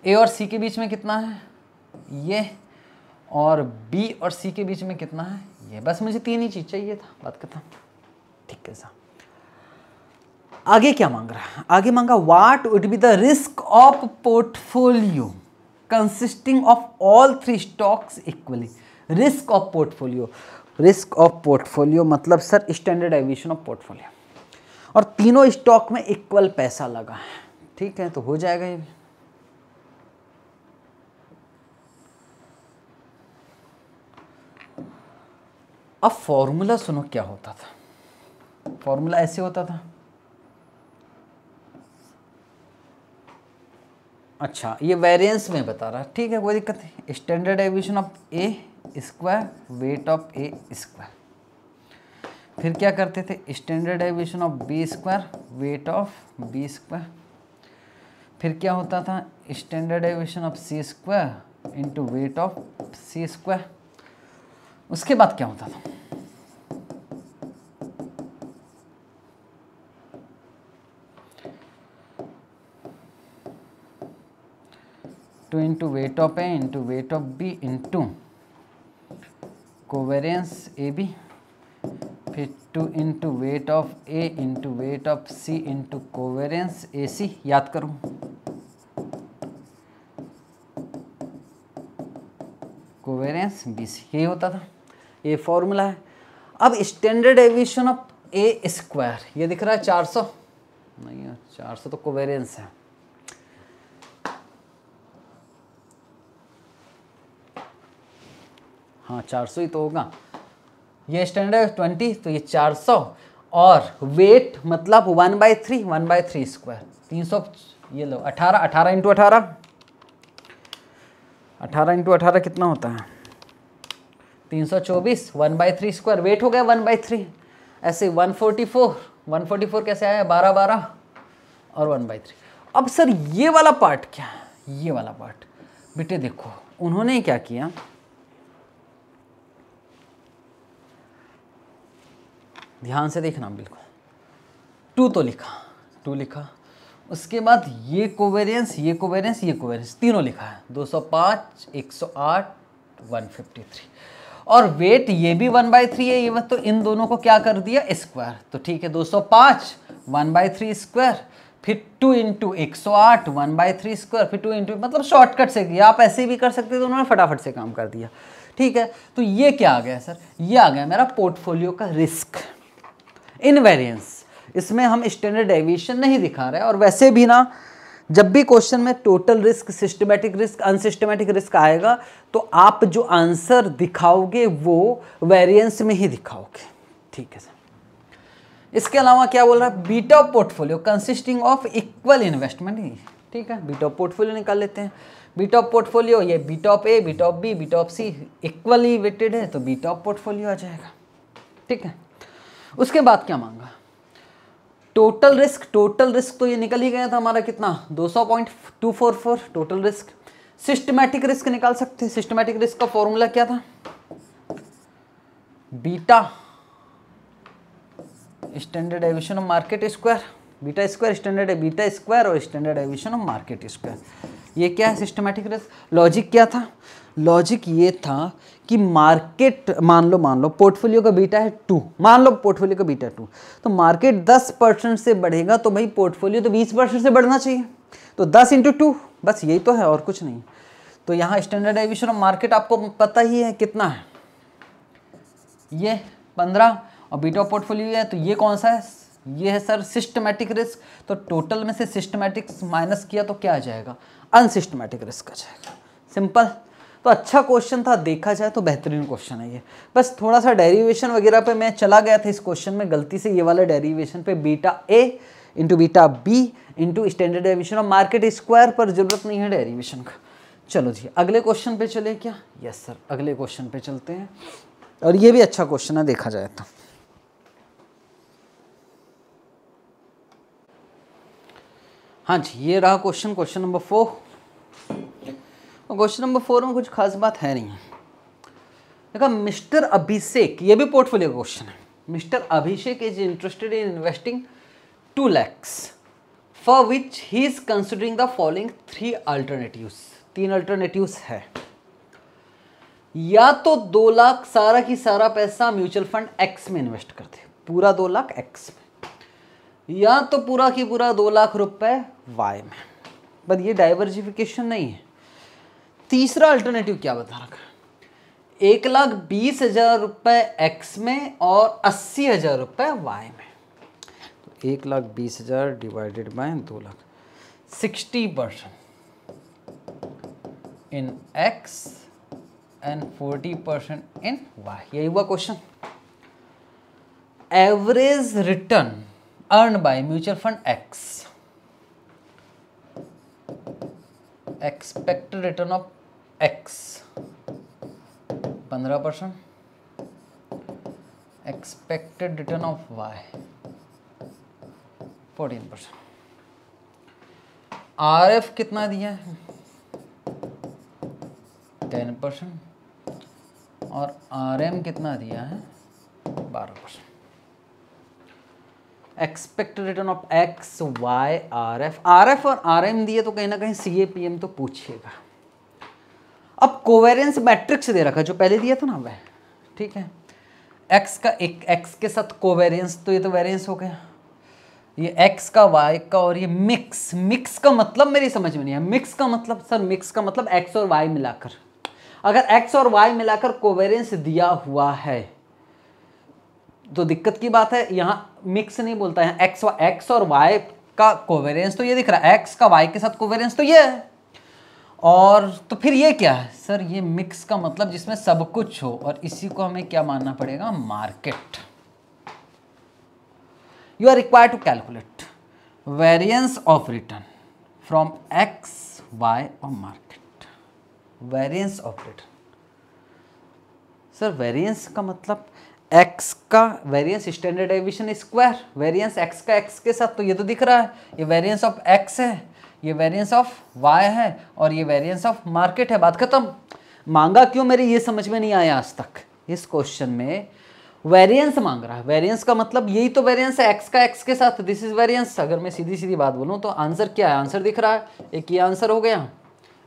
ए और सी के बीच में कितना है ये और बी और सी के बीच में कितना है ये बस मुझे तीन ही चीज़ चाहिए था बात करता ठीक है साहब आगे क्या मांग रहा है आगे मांगा what would be the risk of portfolio consisting of all three stocks equally risk of portfolio risk of portfolio मतलब sir standard deviation of portfolio और तीनों स्टॉक में इक्वल पैसा लगा है ठीक है तो हो जाएगा ये अब फॉर्मूला सुनो क्या होता था फॉर्मूला ऐसे होता था अच्छा ये वेरिएंस में बता रहा है ठीक है कोई दिक्कत नहीं standard deviation of A square weight of A square फिर क्या करते थे standard deviation of B square weight of B square फिर क्या होता था standard deviation of C square into weight of C square उसके बाद क्या होता था two into weight of A into weight of B into covariance A B फिर two into weight of A into weight of C into covariance A C याद करूँ कोवेरियंस बी सी यही होता था ये फॉर्मूला है अब standard deviation of A square ये दिख रहा है 400 नहीं 400 तो कोवेरियंस है हाँ चार सौ ही तो होगा ये स्टैंडर्ड है ट्वेंटी तो ये चार सौ और वेट मतलब one by three one by three square तीन सौ ये लो अठारह अठारह इंटू अठारह अठारह इंटू अठारह कितना होता है तीन सौ चौबीस one by three square weight हो गया वन बाई थ्री ऐसे one forty four one forty four कैसे आया बारह बारह और वन बाई थ्री अब सर ये वाला पार्ट क्या है ये वाला पार्ट बेटे देखो उन्होंने क्या किया ध्यान से देखना बिल्कुल टू तो लिखा टू लिखा उसके बाद ये कोवेरियंस ये कोवेरियंस ये कोवेरियंस तीनों लिखा है 205, 108, 153 और वेट ये भी वन बाई थ्री है ये तो इन दोनों को क्या कर दिया स्क्वायर तो ठीक है 205, 1 बाई थ्री स्क्वायर फिर टू इंटू एक सौ आठ वन बाई थ्री स्क्वायर फिर टू इंटू मतलब शॉर्टकट से किया आप ऐसे भी कर सकते तो उन्होंने फटाफट से काम कर दिया ठीक है तो ये क्या आ गया सर ये आ गया मेरा पोर्टफोलियो का रिस्क इनवेरियंस इसमें हम स्टैंडर्ड डेविएशन नहीं दिखा रहे और वैसे भी ना जब भी क्वेश्चन में total risk systematic risk unsystematic risk आएगा तो आप जो आंसर दिखाओगे वो वेरियंस में ही दिखाओगे ठीक है सर इसके अलावा क्या बोल रहा है beta portfolio consisting of equal investment ठीक है बीटा पोर्टफोलियो निकाल लेते हैं बीटा पोर्टफोलियो ये beta of A beta of B beta of C equally weighted है तो बीटा पोर्टफोलियो आ जाएगा ठीक है उसके बाद क्या मांगा टोटल रिस्क टोटल रिस्क तो ये निकल ही गया था हमारा कितना 200.244 टोटल रिस्क सिस्टमैटिक रिस्क निकाल सकते सिस्टमैटिक रिस्क का फॉर्मूला क्या था beta standard deviation of market square beta square standard है बीटा स्क्वायर और standard deviation of market square ये क्या है सिस्टमैटिक रिस्क लॉजिक क्या था लॉजिक ये था कि मार्केट मान लो मान लो पोर्टफोलियो का बीटा है टू मान लो पोर्टफोलियो का बीटा टू तो मार्केट दस परसेंट से बढ़ेगा तो भाई पोर्टफोलियो तो बीस परसेंट से बढ़ना चाहिए तो दस इंटू टू बस यही तो है और कुछ नहीं तो यहाँ स्टैंडर्ड एविशन ऑफ मार्केट आपको पता ही है कितना है ये पंद्रह और बीटा पोर्टफोलियो है तो ये कौन सा है ये है सर सिस्टमेटिक रिस्क तो टोटल में से सिस्टमेटिक माइनस किया तो क्या आ जाएगा अनसिस्टमेटिक रिस्क आ जाएगा सिंपल तो अच्छा क्वेश्चन था देखा जाए तो बेहतरीन क्वेश्चन है ये बस थोड़ा सा डेरिवेशन वगैरह पे मैं चला गया था इस क्वेश्चन में गलती से ये वाले डेरिवेशन पे beta A into beta B into standard deviation और मार्केट स्क्वायर पर जरूरत नहीं है डेरीवेशन का चलो जी अगले क्वेश्चन पे चले क्या यस सर अगले क्वेश्चन पे चलते हैं और ये भी अच्छा क्वेश्चन है देखा जाए तो हाँ जी ये रहा क्वेश्चन क्वेश्चन नंबर फोर और क्वेश्चन नंबर फोर में कुछ खास बात है नहीं देखा मिस्टर अभिषेक ये भी पोर्टफोलियो क्वेश्चन है mister Abhishek is interested in investing two lakhs for which he is considering the following three alternatives तीन अल्टरनेटिव है या तो दो लाख सारा की सारा पैसा म्यूचुअल फंड एक्स में इन्वेस्ट कर दे पूरा दो लाख एक्स में या तो पूरा की पूरा दो लाख रुपए वाई में पर ये डाइवर्सिफिकेशन नहीं है तीसरा अल्टरनेटिव क्या बता रखा है एक लाख बीस हजार रुपए एक्स में और अस्सी हजार रुपए वाई में तो एक लाख बीस हजार डिवाइडेड बाय दो लाख sixty percent in X and forty percent in Y यही हुआ question average return earn by mutual fund X expected return of X पंद्रह percent expected return of Y fourteen percent R F कितना दिया है टेन परसेंट और आर एम कितना दिया है बारह percent expected return of X Y R F R F और आर एम दिए तो कहीं ना कहीं सी ए पी एम तो पूछिएगा अब कोवेरेंस मैट्रिक्स दे रखा जो पहले दिया था ना वह ठीक है एक्स का एक एक्स के साथ कोवेरियंस तो ये तो वेरियंस हो गया ये एक्स का वाई का और ये मिक्स मिक्स का मतलब मेरी समझ में नहीं है मिक्स का मतलब सर मिक्स का मतलब एक्स और वाई मिलाकर अगर एक्स और वाई मिलाकर कोवेरियंस दिया हुआ है तो दिक्कत की बात है यहाँ मिक्स नहीं बोलता है एक्स एक्स और वाई का कोवेरियंस तो ये दिख रहा है एक्स का वाई के साथ कोवेरियंस तो ये है और तो फिर ये क्या है सर ये मिक्स का मतलब जिसमें सब कुछ हो और इसी को हमें क्या मानना पड़ेगा market you are require to calculate variance of return from X Y और market variance of return sir variance का मतलब एक्स का variance standard deviation square variance X का एक्स के साथ तो ये तो दिख रहा है ये वेरियंस ऑफ एक्स है ये वेरिएंस ऑफ वाई है और ये वेरिएंस ऑफ मार्केट है बात खत्म मांगा क्यों मेरी ये समझ में नहीं आया आज तक इस क्वेश्चन में वेरिएंस मांग रहा है वेरिएंस का मतलब यही तो वेरिएंस है एक्स का एक्स के साथ दिस इज वेरिएंस अगर मैं सीधी सीधी बात बोलूँ तो आंसर क्या है आंसर दिख रहा है एक ही आंसर हो गया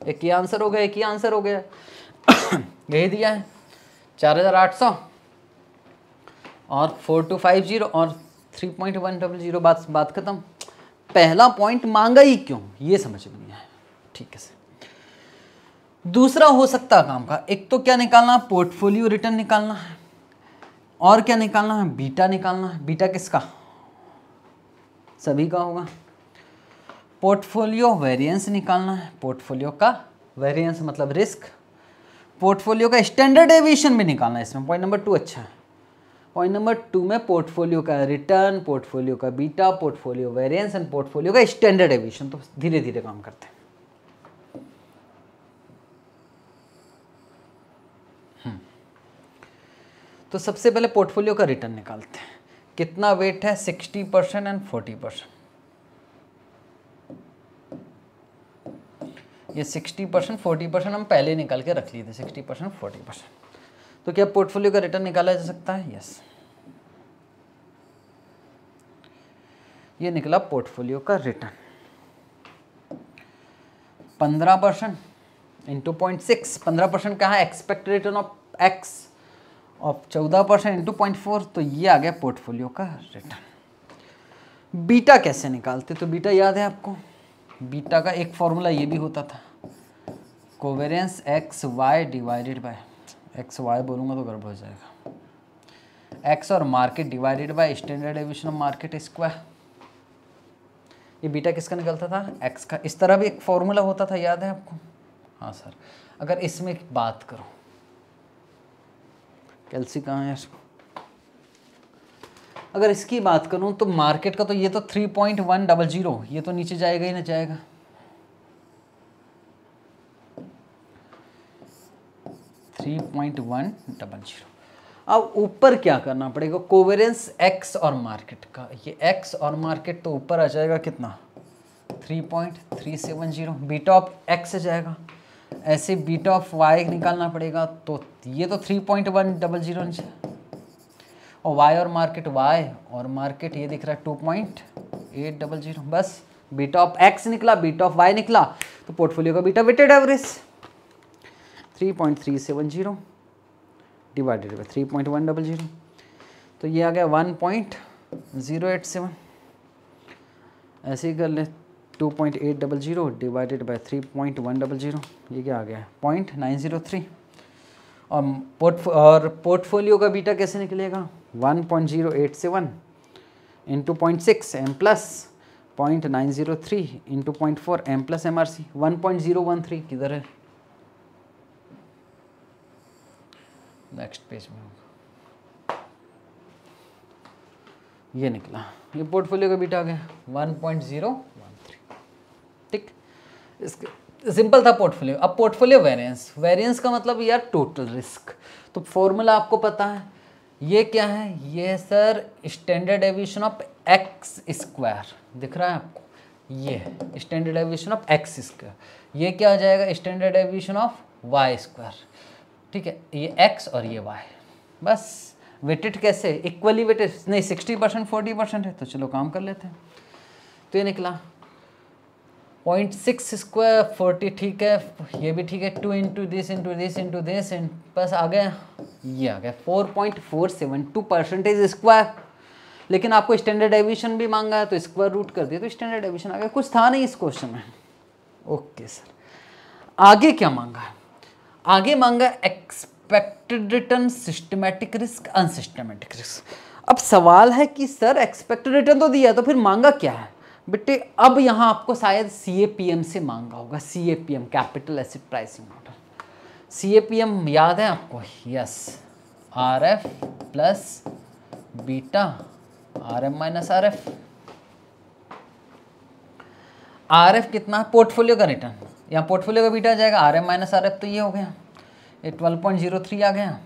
एक ही आंसर हो गया एक ही आंसर हो गया (coughs) यही दिया है चार हज़ार आठ सौ और फोर टू फाइव जीरो और three point one double zero बात बात खत्म पहला पॉइंट मांगा ही क्यों ये समझ में नहीं आया ठीक है दूसरा हो सकता काम का एक तो क्या निकालना पोर्टफोलियो रिटर्न निकालना है और क्या निकालना है बीटा निकालना है बीटा किसका सभी का होगा पोर्टफोलियो वेरिएंस निकालना है पोर्टफोलियो का वेरिएंस मतलब रिस्क पोर्टफोलियो का स्टैंडर्ड एविएशन भी निकालना है इसमें पॉइंट नंबर टू अच्छा है पॉइंट नंबर टू में पोर्टफोलियो का रिटर्न पोर्टफोलियो का beta portfolio variance and portfolio का स्टैंडर्ड एविशन तो धीरे धीरे काम करते हैं हम्म। तो सबसे पहले पोर्टफोलियो का रिटर्न निकालते हैं कितना वेट है sixty percent and forty percent ये सिक्सटी परसेंट फोर्टी परसेंट हम पहले निकाल के रख लिए थे सिक्सटी परसेंट फोर्टी परसेंट तो क्या पोर्टफोलियो का रिटर्न निकाला जा सकता है यस yes. ये निकला पोर्टफोलियो का रिटर्न पंद्रह परसेंट इंटू पॉइंट सिक्स पंद्रह परसेंट कहाँ expect return of X of चौदह परसेंट इंटू पॉइंट फोर तो ये आ गया पोर्टफोलियो का रिटर्न बीटा कैसे निकालते तो बीटा याद है आपको बीटा का एक फॉर्मूला ये भी होता था covariance X Y divided by X Y बोलूँगा तो गड़बड़ हो जाएगा एक्स और market divided by standard deviation of market square ये बीटा किसका निकलता था एक्स का इस तरह भी एक फॉर्मूला होता था याद है आपको हाँ सर अगर इसमें बात करो कैलसी कहाँ है इसको अगर इसकी बात करूँ तो मार्केट का तो ये तो three point one double zero ये तो नीचे जाएगा ही ना जाएगा three point one double zero अब ऊपर क्या करना पड़ेगा कोवेरेंस एक्स और मार्केट का ये एक्स और मार्केट तो ऊपर आ जाएगा कितना 3.370 बीट ऑफ एक्स जाएगा ऐसे बीट ऑफ वाई निकालना पड़ेगा तो ये तो 3.100 और वाई और मार्केट वाई और मार्केट ये दिख रहा है two point eight double zero बस बीट ऑफ एक्स निकला बीट ऑफ वाई निकला तो पोर्टफोलियो का beta weighted average three point three seven zero divided by three point one double zero तो ये आ गया one point zero eight seven ऐसे ही कर ले two point eight double zero divided by three point one double zero ये क्या आ गया पॉइंट नाइन ज़ीरो थ्री और पोर्ट और पोर्टफोलियो का बीटा कैसे निकलेगा one point zero eight seven into point six M plus point nine zero three into point four M plus M R C one point zero one three किधर है नेक्स्ट पेज में होगा ये निकला ये पोर्टफोलियो का बीटा आ गया one point zero one three ठीक इसके सिंपल था पोर्टफोलियो अब पोर्टफोलियो वेरिएंस वेरिएंस का मतलब यार टोटल रिस्क तो फॉर्मूला आपको पता है ये क्या है ये है sir standard deviation of X square दिख रहा है आपको ये है standard deviation of X square ये क्या हो जाएगा standard deviation of Y square ठीक है ये एक्स और ये वाई बस वेटेड कैसे इक्वली वेटेड नहीं सिक्सटी परसेंट फोर्टी परसेंट है तो चलो काम कर लेते हैं तो ये निकला पॉइंट सिक्स स्क्वायर फोर्टी ठीक है ये भी ठीक है two into this into this into this बस आ गया ये आ गया four point four seven two percentage square लेकिन आपको स्टैंडर्ड एविशन भी मांगा है तो स्क्वायर रूट कर दिया तो स्टैंडर्ड एविशन आ गया कुछ था नहीं इस क्वेश्चन में ओके सर आगे क्या मांगा है आगे मांगा expected return systematic risk unsystematic risk अब सवाल है कि सर एक्सपेक्टेड रिटर्न तो दिया तो फिर मांगा क्या है बेटे अब यहाँ आपको शायद सी ए पी एम से मांगा होगा C A P M capital asset pricing model C A P M याद है आपको yes R F plus beta R M minus R F R F कितना पोर्टफोलियो का रिटर्न यहाँ पोर्टफोलियो का बीटा जाएगा R M minus R F तो ये हो गया ये ट्वेल्व पॉइंट जीरो थ्री आ गया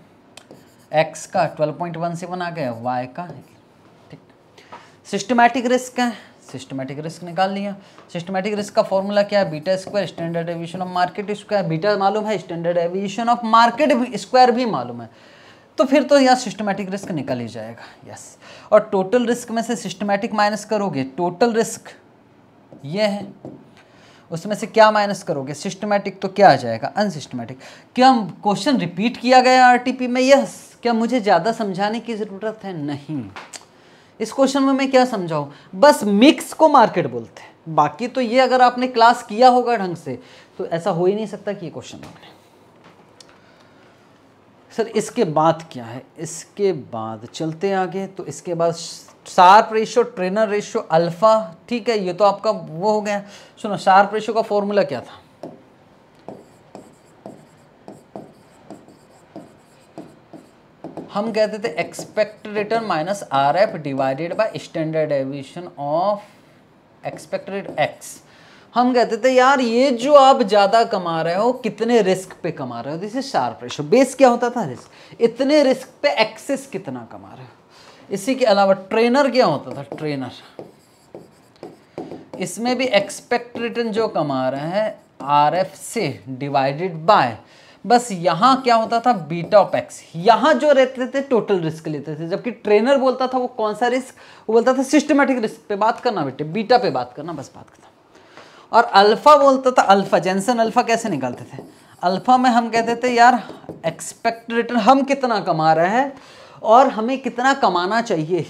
एक्स का ट्वेल्व पॉइंट वन सेवन आ गया वाई का ठीक सिस्टमैटिक रिस्क है सिस्टमैटिक रिस्क निकाल लिया सिस्टमैटिक रिस्क का फॉर्मूला क्या है beta square standard deviation of market square beta मालूम है standard deviation of market square भी मालूम है तो फिर तो यहाँ सिस्टमैटिक रिस्क निकल ही जाएगा यस और टोटल रिस्क में से सिस्टमैटिक माइनस करोगे टोटल रिस्क ये है उसमें से क्या माइनस करोगे सिस्टमेटिक तो क्या आ जाएगा अनसिस्टमेटिक क्या क्वेश्चन रिपीट किया गया पी में यस क्या मुझे ज़्यादा समझाने की ज़रूरत है नहीं इस क्वेश्चन में मैं क्या समझाऊँ बस मिक्स को मार्केट बोलते हैं बाकी तो ये अगर आपने क्लास किया होगा ढंग से तो ऐसा हो ही नहीं सकता कि ये क्वेश्चन आपने सर इसके बाद क्या है इसके बाद चलते आगे तो इसके बाद Sharpe ratio Treynor ratio alpha ठीक है ये तो आपका वो हो गया सुनो शार्प रेशियो का फॉर्मूला क्या था हम कहते थे expect return minus R F divided by standard deviation of expected X हम कहते थे यार ये जो आप ज़्यादा कमा रहे हो कितने रिस्क पे कमा रहे हो this is Sharpe ratio base क्या होता था रिस्क इतने रिस्क पे एक्सेस कितना कमा रहे हो इसी के अलावा ट्रेनर क्या होता था ट्रेनर इसमें भी एक्सपेक्ट रिटर्न जो कमा रहे हैं आर एफ से डिवाइडेड बाय बस यहाँ क्या होता था बीटा ऑफ एक्स यहाँ जो रहते थे टोटल रिस्क लेते थे जबकि ट्रेनर बोलता था वो कौन सा रिस्क वो बोलता था सिस्टमेटिक रिस्क पे बात करना बेटे बीटा पे बात करना बस बात करना और अल्फ़ा बोलता था अल्फ़ा जेंसन अल्फ़ा कैसे निकालते थे अल्फ़ा में हम कहते थे यार एक्सपेक्ट रिटर्न हम कितना कमा रहे हैं और हमें कितना कमाना चाहिए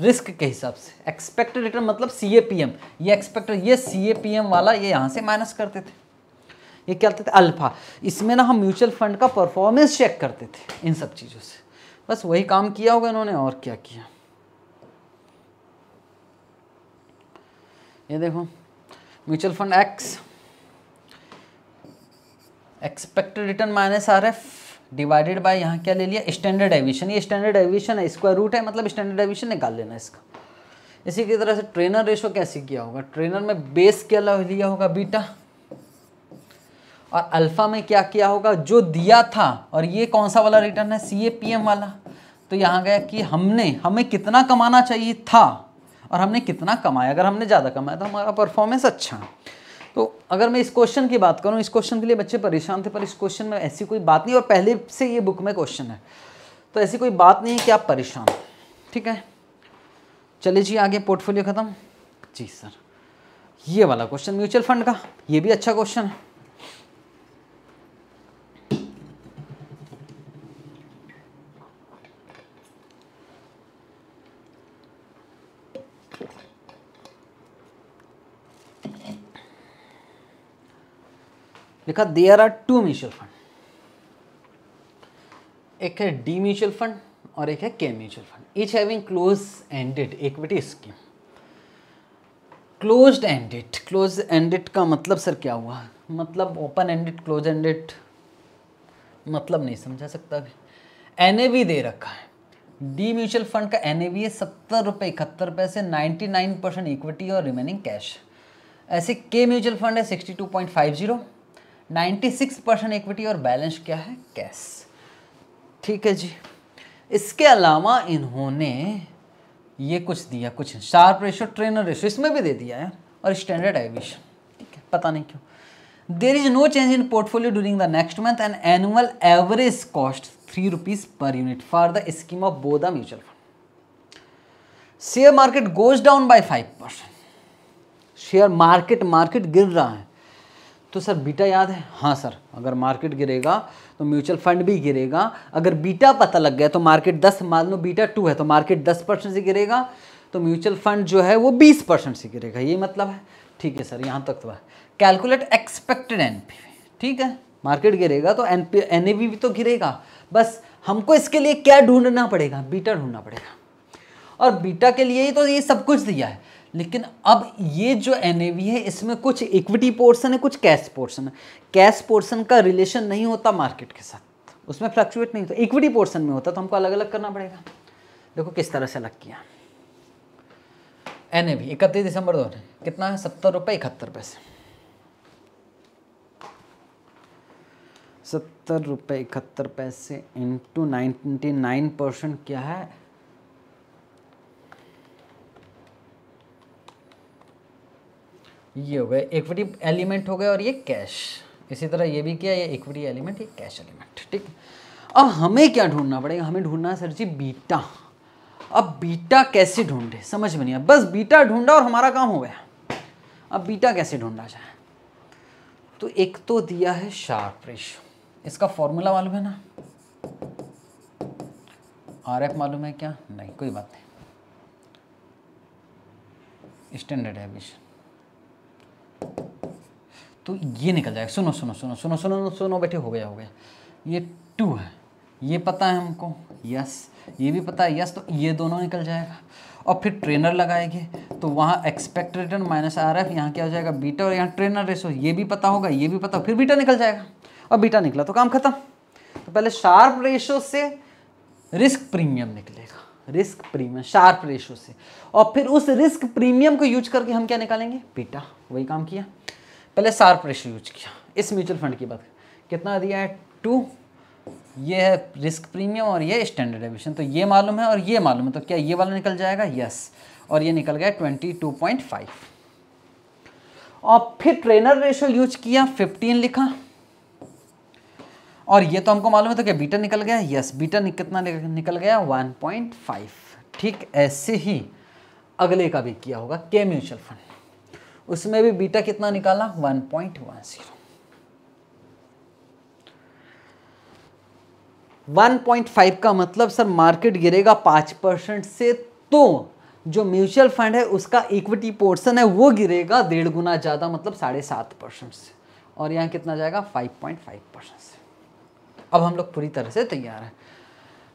रिस्क के हिसाब से एक्सपेक्टेड रिटर्न मतलब सी ए पी एम ये एक्सपेक्टेड ये सी ए पी एम वाला ये यहाँ से माइनस करते थे ये क्या करते थे अल्फा इसमें ना हम म्यूचुअल फंड का परफॉर्मेंस चेक करते थे इन सब चीज़ों से बस वही काम किया होगा इन्होंने और क्या किया ये देखो mutual fund X expected return minus R F divided by यहाँ क्या ले लिया स्टैंडर्ड एविशन ये स्टैंडर्ड एविशन है स्क्वायर रूट है मतलब स्टैंडर्ड एविशन निकाल लेना इसका इसी की तरह से ट्रेनर रेशो कैसे किया होगा ट्रेनर में बेस क्या लिया होगा बीटा और अल्फा में क्या किया होगा जो दिया था और ये कौन सा वाला रिटर्न है सी ए पी एम वाला तो यहाँ गया कि हमने हमें कितना कमाना चाहिए था और हमने कितना कमाया अगर हमने ज़्यादा कमाया तो हमारा परफॉर्मेंस अच्छा तो अगर मैं इस क्वेश्चन की बात करूँ इस क्वेश्चन के लिए बच्चे परेशान थे पर इस क्वेश्चन में ऐसी कोई बात नहीं और पहले से ये बुक में क्वेश्चन है तो ऐसी कोई बात नहीं है कि आप परेशान ठीक है चले जी आगे पोर्टफोलियो ख़त्म जी सर ये वाला क्वेश्चन म्यूचुअल फंड का ये भी अच्छा क्वेश्चन है लिखा there are two mutual fund एक है डी म्यूचुअल फंड और एक है K mutual fund each having close ended equity scheme close ended close ended का मतलब सर क्या हुआ मतलब ओपन एंडेड क्लोज एंडेड मतलब नहीं समझा सकता अभी एन दे रखा है डी म्यूचुअल फंड का एन ए वी है सत्तर रुपये इकहत्तर पैसे नाइन्टी नाइन परसेंट इक्विटी और रिमेनिंग कैश ऐसे के म्यूचुअल फंड है sixty two point five zero 96 percent equity और बैलेंस क्या है कैश ठीक है जी इसके अलावा इन्होंने ये कुछ दिया कुछ शार्प रेशो ट्रेनर रेशो इसमें भी दे दिया है और स्टैंडर्ड एविशन ठीक है पता नहीं क्यों there is no change in portfolio during the next month and annual average cost three rupees per unit for the scheme of Bodha mutual fund share market goes down by five percent share market market गिर रहा है तो सर बीटा याद है हाँ सर अगर मार्केट गिरेगा तो म्यूचुअल फंड भी गिरेगा अगर बीटा पता लग गया तो मार्केट दस मान लो बीटा टू है तो मार्केट दस परसेंट से गिरेगा तो म्यूचुअल फंड जो है वो बीस परसेंट से गिरेगा ये मतलब है ठीक है सर यहाँ तक तो है कैलकुलेट एक्सपेक्टेड एन ठीक है मार्केट गिरेगा तो एन पी एन भी तो गिरेगा बस हमको इसके लिए क्या ढूंढना पड़ेगा बीटा ढूंढना पड़ेगा और बीटा के लिए ही तो ये सब कुछ दिया है लेकिन अब ये जो एन है इसमें कुछ इक्विटी पोर्सन है कुछ कैश पोर्सन है कैश पोर्सन का रिलेशन नहीं होता मार्केट के साथ उसमें फ्लक्चुएट नहीं होता इक्विटी पोर्सन में होता तो हमको अलग अलग करना पड़ेगा देखो किस तरह से अलग किया एन ए भी इकतीस दिसंबर दो कितना है सत्तर रुपये इकहत्तर पैसे सत्तर रुपये इकहत्तर पैसे इंटू नाइनटी नाइन परसेंट क्या है ये हो गया इक्विटी एलिमेंट हो गया और ये कैश इसी तरह ये भी क्या ये इक्विटी एलिमेंट ये कैश एलिमेंट ठीक अब हमें क्या ढूंढना पड़ेगा हमें ढूंढना है सर जी बीटा अब बीटा कैसे ढूंढे समझ में नहीं आया बस बीटा ढूंढा और हमारा काम हो गया अब बीटा कैसे ढूंढा जाए तो एक तो दिया है शार्प रेशो इसका फॉर्मूला मालूम है ना आर एफ मालूम है क्या नहीं कोई बात नहीं स्टैंडर्ड है तो ये निकल जाएगा सुनो सुनो सुनो सुनो सुनो सुनो बैठे हो गया हो गया ये टू है ये पता है हमको यस ये भी पता है यस तो ये दोनों निकल जाएगा और फिर ट्रेनर लगाएंगे तो वहाँ expect return minus R F यहाँ क्या हो जाएगा बीटा और यहाँ ट्रेनर रेसो ये भी पता होगा ये भी पता फिर बीटा निकल जाएगा और बीटा निकला तो काम खत्म तो पहले शार्प रेशो से रिस्क प्रीमियम निकले रिस्क प्रीमियम शार्प रेशो से और फिर उस रिस्क प्रीमियम को यूज करके हम क्या निकालेंगे बीटा वही काम किया पहले शार्प रेशो यूज किया इस म्यूचुअल फंड की बात कितना दिया है टू ये है रिस्क प्रीमियम और ये स्टैंडर्ड एविशन तो ये मालूम है और ये मालूम है तो क्या ये वाला निकल जाएगा यस और ये निकल गया ट्वेंटी टू पॉइंट फाइव और फिर ट्रेनर रेशो यूज किया फिफ्टीन लिखा और ये तो हमको मालूम है तो क्या बीटा निकल गया यस बीटा कितना निकल गया 1.5 ठीक ऐसे ही अगले का भी किया होगा के म्यूचुअल फंड उसमें भी बीटा कितना निकाला 1.10 1.5 का मतलब सर मार्केट गिरेगा पांच परसेंट से तो जो म्यूचुअल फंड है उसका इक्विटी पोर्शन है वो गिरेगा डेढ़ गुना ज़्यादा मतलब साढ़े सात परसेंट से और यहाँ कितना जाएगा 5.5 परसेंट अब हम लोग पूरी तरह से तैयार हैं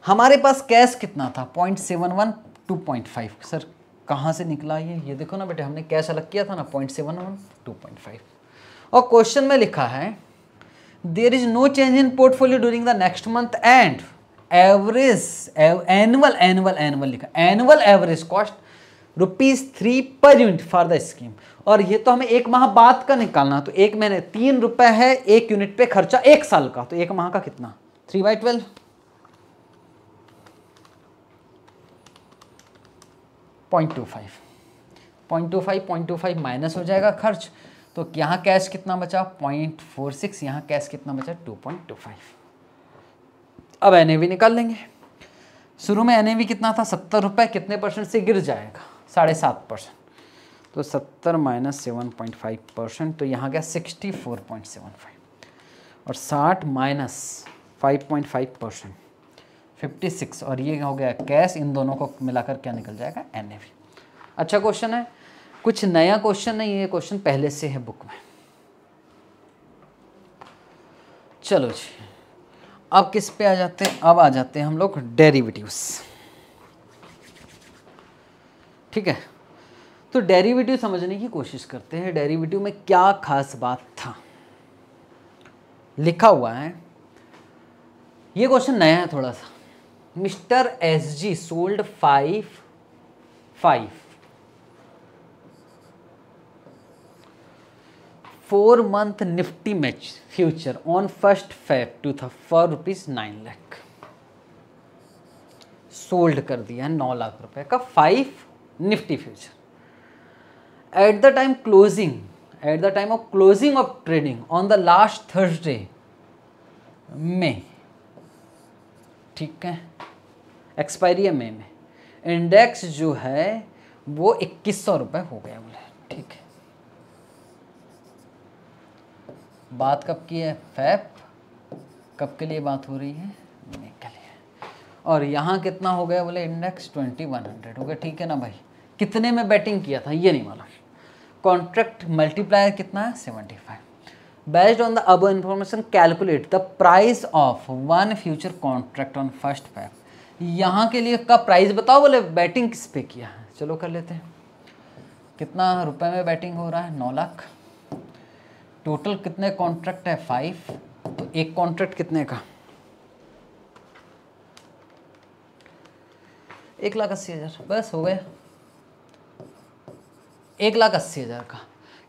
हमारे पास कैश कितना था point seven one two point five sir कहाँ से निकला ये ये देखो ना बेटे हमने कैश अलग किया था ना point seven one two point five और क्वेश्चन में लिखा है there is no change in portfolio during the next month and average annual annual annual लिखा annual average cost rupees three per unit for the scheme और ये तो हमें एक माह बाद का निकालना तो एक महीने तीन रुपए है एक यूनिट पे खर्चा एक साल का तो एक माह का कितना three by twelve point two five point two five point two five minus हो जाएगा खर्च तो यहाँ कैश कितना बचा पॉइंट फोर सिक्स यहाँ कैश कितना बचा टू पॉइंट टू फाइव अब एन निकाल लेंगे शुरू में एन कितना था सत्तर रुपये कितने परसेंट से गिर जाएगा साढ़े सात परसेंट तो सत्तर minus seven point five percent तो यहाँ गया sixty four point seven five और साठ minus five point five percent fifty six और ये हो गया कैश इन दोनों को मिलाकर क्या निकल जाएगा एन अच्छा क्वेश्चन है कुछ नया क्वेश्चन नहीं ये क्वेश्चन पहले से है बुक में चलो जी अब किस पे आ जाते हैं अब आ जाते हैं हम लोग डेरिवेटिव्स ठीक है तो डेरिवेटिव समझने की कोशिश करते हैं डेरिवेटिव में क्या खास बात था लिखा हुआ है ये क्वेश्चन नया है थोड़ा सा mister S G sold five five four month Nifty March future on first Feb two था for rupees nine lakh sold कर दिया नौ लाख रुपए का five Nifty future at the time closing at the time of closing of trading on the last Thursday मे ठीक है एक्सपायरी है मे में इंडेक्स जो है वो इक्कीस सौ रुपये हो गया बोले ठीक है बात कब की है फैप कब के लिए बात हो रही है मे के लिए और यहाँ कितना हो गया बोले इंडेक्स ट्वेंटी वन हंड्रेड हो गया ठीक है ना भाई कितने में बैटिंग किया था ये नहीं मालूम कॉन्ट्रैक्ट मल्टीप्लायर कितना है seventy five based on the above information calculate the price of one future contract on first Feb यहाँ के लिए का प्राइस बताओ बोले बैटिंग किस पे किया है चलो कर लेते हैं कितना रुपए में बैटिंग हो रहा है नौ लाख टोटल कितने कॉन्ट्रैक्ट है फाइव तो एक कॉन्ट्रैक्ट कितने का एक लाख अस्सी हज़ार बस हो गया एक लाख अस्सी हज़ार का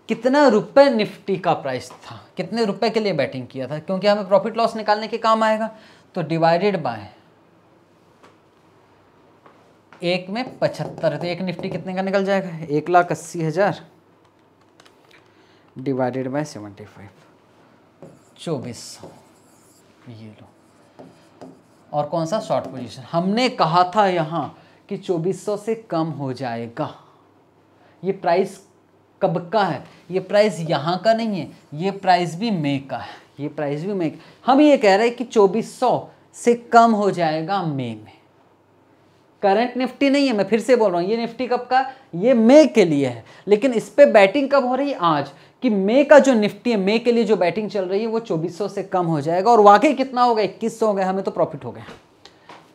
कितना रुपए निफ्टी का प्राइस था कितने रुपए के लिए बैटिंग किया था क्योंकि हमें प्रॉफिट लॉस निकालने के काम आएगा तो डिवाइडेड बाय एक में पचहत्तर तो एक निफ्टी कितने का निकल जाएगा एक लाख अस्सी हज़ार डिवाइडेड बाय सेवेंटी फाइव चौबीस सौ ये लो और कौन सा शॉर्ट पोजीशन हमने कहा था यहाँ कि सौ से कम हो जाएगा ये प्राइस कब का है ये प्राइस यहाँ का नहीं है ये प्राइस भी मे का है ये प्राइस भी मे हम ये कह रहे हैं कि 2400 से कम हो जाएगा मे में करंट निफ्टी नहीं है मैं फिर से बोल रहा हूँ ये निफ्टी कब का ये मे के लिए है लेकिन इस पर बैटिंग कब हो रही है आज कि मे का जो निफ्टी है मे के लिए जो बैटिंग चल रही है वो 2400 से कम हो जाएगा और वाकई कितना हो गया इक्कीस हो गया हमें तो प्रॉफिट हो गया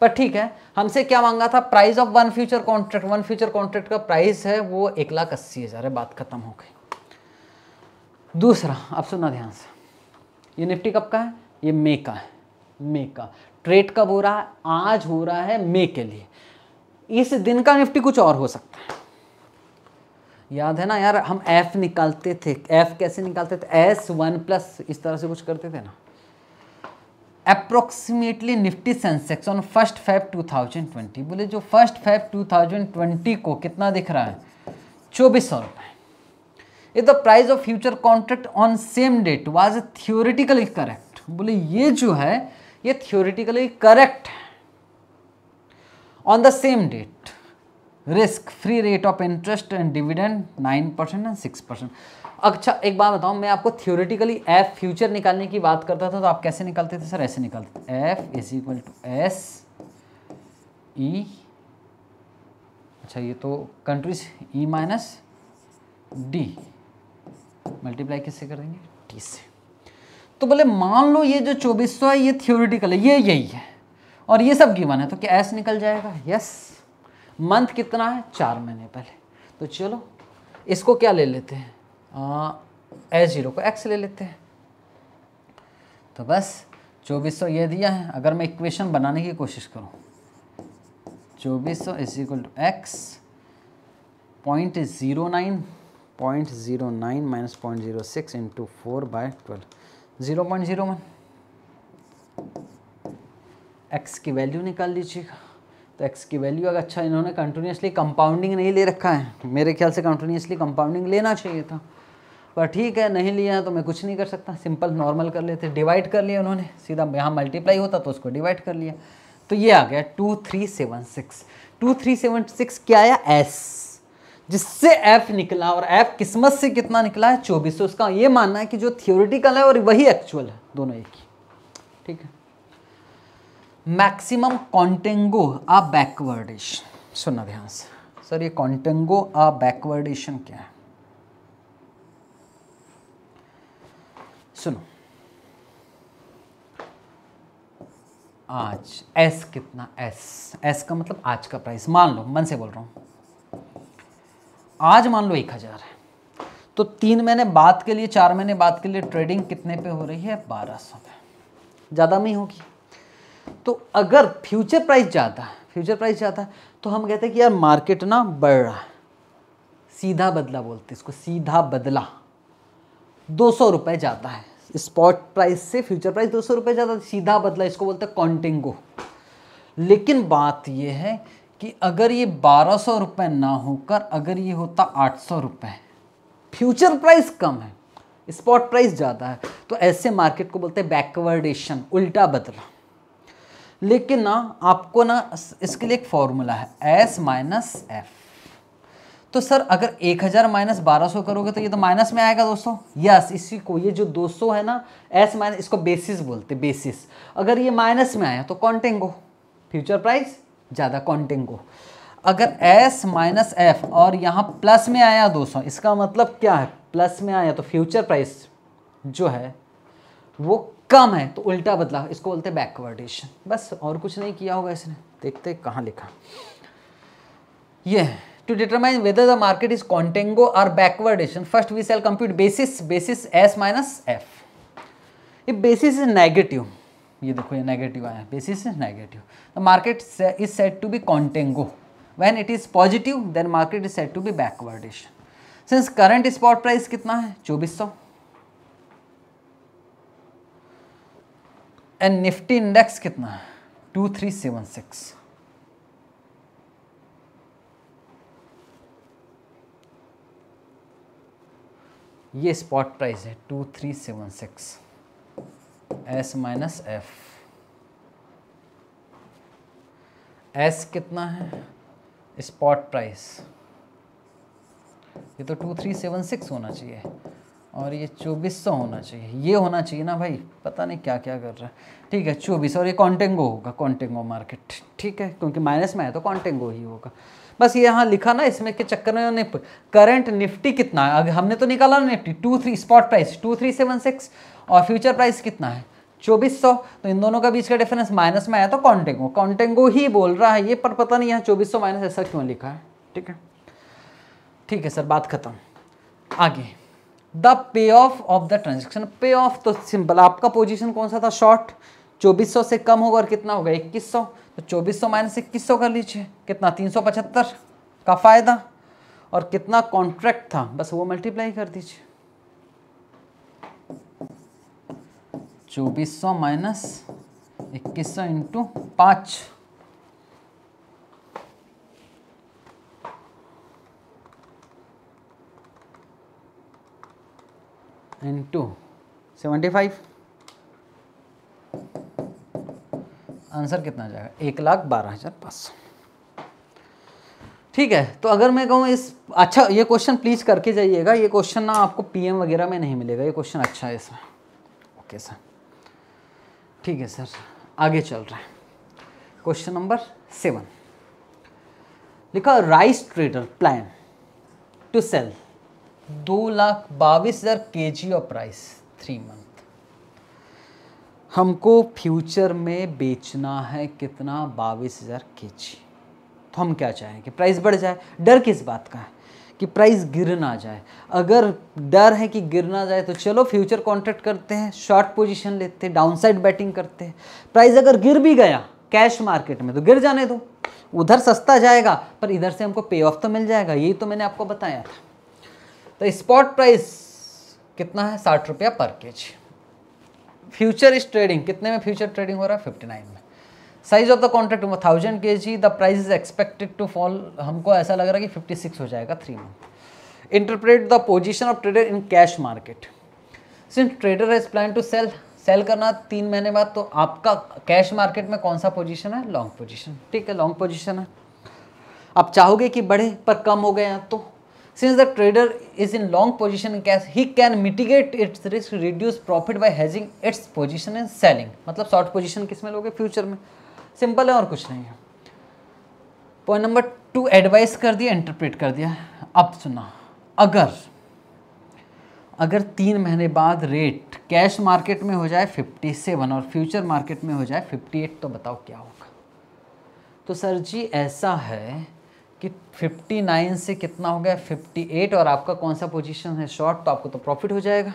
पर ठीक है हमसे क्या मांगा था price of one future contract one future contract का प्राइस है वो एक लाख अस्सी हज़ार है बात खत्म हो गई दूसरा अब सुनना ध्यान से ये निफ्टी कब का है ये मे का है मे का ट्रेड कब हो रहा है आज हो रहा है मे के लिए इस दिन का निफ्टी कुछ और हो सकता है याद है ना यार हम एफ निकालते थे एफ कैसे निकालते थे एस वन प्लस इस तरह से कुछ करते थे ना approximately Nifty Sensex on first thousand 2020 बोले जो फर्स्ट थाउजेंड 2020 को कितना दिख रहा है चौबीस सौ रुपए if the price of future contract on same date was theoretically correct बोले ये जो है ये थियोरिटिकली करेक्ट है on the same date risk free rate of interest and dividend nine percent and six percent अच्छा एक बात बताऊँ मैं आपको थियोरेटिकली एफ फ्यूचर निकालने की बात करता था तो आप कैसे निकालते थे सर ऐसे निकालते F is equal to S E अच्छा ये तो कंट्रीज ई माइनस डी मल्टीप्लाई किससे कर देंगे टी से तो बोले मान लो ये जो 2400 है ये थियोरिटिकल है ये यही है और ये सब गिवन है तो क्या एस निकल जाएगा यस मंथ कितना है चार महीने पहले तो चलो इसको क्या ले लेते हैं एस हाँ, जीरो को एक्स ले लेते हैं तो बस चौबीस सौ यह दिया है अगर मैं इक्वेशन बनाने की कोशिश करूँ चौबीस सौ is equal to X point zero nine point zero nine minus point zero six into four by twelve zero point zero one X की वैल्यू निकाल लीजिएगा तो एक्स की वैल्यू अगर अच्छा इन्होंने कंटिन्यूसली कंपाउंडिंग नहीं ले रखा है मेरे ख्याल से कंटिन्यूसली कंपाउंडिंग लेना चाहिए था पर ठीक है नहीं लिया तो मैं कुछ नहीं कर सकता सिंपल नॉर्मल कर लेते डिवाइड कर लिया उन्होंने सीधा यहाँ मल्टीप्लाई होता तो उसको डिवाइड कर लिया तो ये आ गया two three seven six two three seven six क्या आया एस जिससे एफ निकला और एफ किस्मत से कितना निकला है चौबीस सौ तो उसका ये मानना है कि जो थियोरिटिकल है और वही एक्चुअल है दोनों एक ही ठीक है मैक्सिमम कॉन्टेंगो आ बैकवर्डेशन सुना ध्यान से सर ये कॉन्टेंगो आ बैकवर्डेशन क्या है सुनो आज एस कितना एस एस का मतलब आज का प्राइस मान लो मन से बोल रहा हूं आज मान लो एक हज़ार है तो तीन महीने बाद के लिए चार महीने बाद के लिए ट्रेडिंग कितने पे हो रही है बारह सौ पे ज़्यादा नहीं होगी तो अगर फ्यूचर प्राइस ज़्यादा है फ्यूचर प्राइस ज़्यादा है तो हम कहते हैं कि यार मार्केट ना बढ़ रहा है सीधा बदला बोलते इसको सीधा बदला दो सौ रुपये ज़्यादा है स्पॉट प्राइस से फ्यूचर प्राइस दो सौ रुपये ज़्यादा सीधा बदला इसको बोलते हैं कॉन्टिंगो लेकिन बात यह है कि अगर ये बारह सौ रुपये ना होकर अगर ये होता आठ सौ रुपये फ्यूचर प्राइस कम है स्पॉट प्राइस ज़्यादा है तो ऐसे मार्केट को बोलते हैं बैकवर्डेशन उल्टा बदला लेकिन ना आपको ना इसके लिए एक फॉर्मूला है एस माइनस एफ तो सर अगर 1000 हज़ार माइनस बारह करोगे तो ये तो माइनस में आएगा दोस्तों यस इसी को ये जो 200 है ना एस माइनस इसको बेसिस बोलते बेसिस अगर ये माइनस में आया तो कॉन्टेंगो फ्यूचर प्राइस ज़्यादा कॉन्टेंगो अगर एस माइनस एफ और यहाँ प्लस में आया सौ इसका मतलब क्या है प्लस में आया तो फ्यूचर प्राइस जो है वो कम है तो उल्टा बदला इसको बोलते हैं बैकवर्डेशन बस और कुछ नहीं किया होगा इसने देखते कहाँ लिखा ये है to determine whether the market is contango or backwardation first we shall compute basis basis s minus f if basis is negative ये देखो ये नेगेटिव आया basis is negative the market is set to be contango when it is positive then market is set to be backwardation since current spot price कितना है चौबीस सौ एंड निफ्टी इंडेक्स कितना है टू थ्री सेवन सिक्स ये स्पॉट प्राइस है two three seven six S minus F S कितना है स्पॉट प्राइस ये तो टू थ्री सेवन सिक्स होना चाहिए और ये चौबीस सौ होना चाहिए ये होना चाहिए ना भाई पता नहीं क्या क्या कर रहा है ठीक है चौबीस और ये कॉन्टेंगो होगा कॉन्टेंगो मार्केट ठीक है क्योंकि माइनस में है तो कॉन्टेंगो ही होगा बस ये यहाँ लिखा ना इसमें के चक्कर में करंट निफ्टी कितना है अगर हमने तो निकाला ना Nifty two three spot price two three seven six और फ्यूचर प्राइस कितना है चौबीस सौ तो इन दोनों का बीच का डिफरेंस माइनस में आया तो कॉन्टेंगो कॉन्टेंगो ही बोल रहा है ये पर पता नहीं यहाँ चौबीस सौ माइनस ऐसा क्यों लिखा है ठीक है ठीक है सर बात खत्म आगे the payoff off the transaction payoff तो सिंपल आपका पोजिशन कौन सा था शॉर्ट सौ से कम होगा और कितना होगा सौ तो चौबीस सौ माइनस इक्कीस सौ कर लीजिए कितना तीन सौ पचहत्तर का फ़ायदा और कितना कॉन्ट्रैक्ट था बस वो मल्टीप्लाई कर दीजिए चौबीस सौ माइनस इक्कीस सौ इंटू पाँच इंटू सेवेंटी फाइव आंसर कितना जाएगा एक लाख बारह हज़ार पाँच सौ ठीक है तो अगर मैं कहूँ इस अच्छा ये क्वेश्चन प्लीज़ करके जाइएगा ये क्वेश्चन ना आपको पीएम वगैरह में नहीं मिलेगा ये क्वेश्चन अच्छा है इसमें ओके सर ठीक है सर आगे चल रहा है क्वेश्चन नंबर सेवन लिखा rice trader plan to sell दो लाख बाईस हज़ार K G of rice three month हमको फ्यूचर में बेचना है कितना बाईस हज़ार के जी तो हम क्या चाहें कि प्राइस बढ़ जाए डर किस बात का है कि प्राइस गिर ना जाए अगर डर है कि गिर ना जाए तो चलो फ्यूचर कॉन्ट्रैक्ट करते हैं शॉर्ट पोजीशन लेते हैं डाउन साइड बैटिंग करते हैं प्राइस अगर गिर भी गया कैश मार्केट में तो गिर जाने दो उधर सस्ता जाएगा पर इधर से हमको पे ऑफ तो मिल जाएगा यही तो मैंने आपको बताया था तो स्पॉट प्राइस कितना है साठ रुपया पर के जी फ्यूचर इज ट्रेडिंग कितने में फ्यूचर ट्रेडिंग हो रहा है फिफ्टी नाइन में size of the contract thousand K G the price is expected to fall हमको ऐसा लग रहा है कि फिफ्टी सिक्स हो जाएगा three month interpret the position of trader in cash market since trader is plan to sell sell करना तीन महीने बाद तो आपका कैश मार्केट में कौन सा पोजिशन है लॉन्ग पोजिशन ठीक है लॉन्ग पोजिशन है आप चाहोगे कि बढ़े पर कम हो गए हैं तो since the trader is in long position in cash, he can mitigate its risk, reduce profit by hedging its position and selling. मतलब शॉर्ट पोजिशन किस में लोगे फ्यूचर में सिंपल है और कुछ नहीं है पॉइंट नंबर टू एडवाइस कर दिया इंटरप्रेट कर दिया अब सुना अगर अगर तीन महीने बाद रेट कैश मार्केट में हो जाए फिफ्टी सेवन और फ्यूचर मार्केट में हो जाए फिफ्टी एट तो बताओ क्या होगा तो सर जी ऐसा है कि 59 से कितना हो गया 58 और आपका कौन सा पोजीशन है शॉर्ट तो आपको तो प्रॉफिट हो जाएगा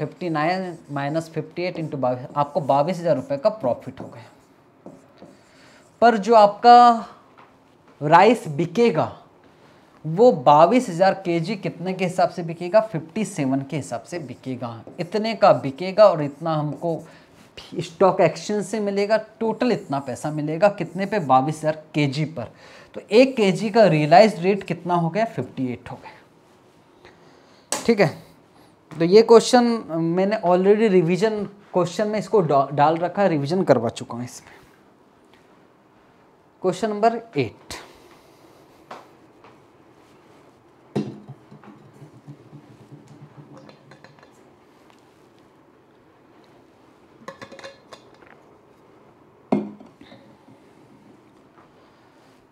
59 nine minus fifty eight into बाईस आपको बाईस हज़ार रुपये का प्रॉफिट हो गया पर जो आपका राइस बिकेगा वो बाईस हज़ार के कितने के हिसाब से बिकेगा 57 के हिसाब से बिकेगा इतने का बिकेगा और इतना हमको स्टॉक एक्सचेंज से मिलेगा टोटल इतना पैसा मिलेगा कितने पे बाईस हज़ार के पर तो एक के का रियलाइज रेट कितना हो गया 58 हो गया ठीक है तो ये क्वेश्चन मैंने ऑलरेडी रिवीजन क्वेश्चन में इसको डाल रखा है रिवीजन करवा चुका हूँ इसमें क्वेश्चन नंबर एट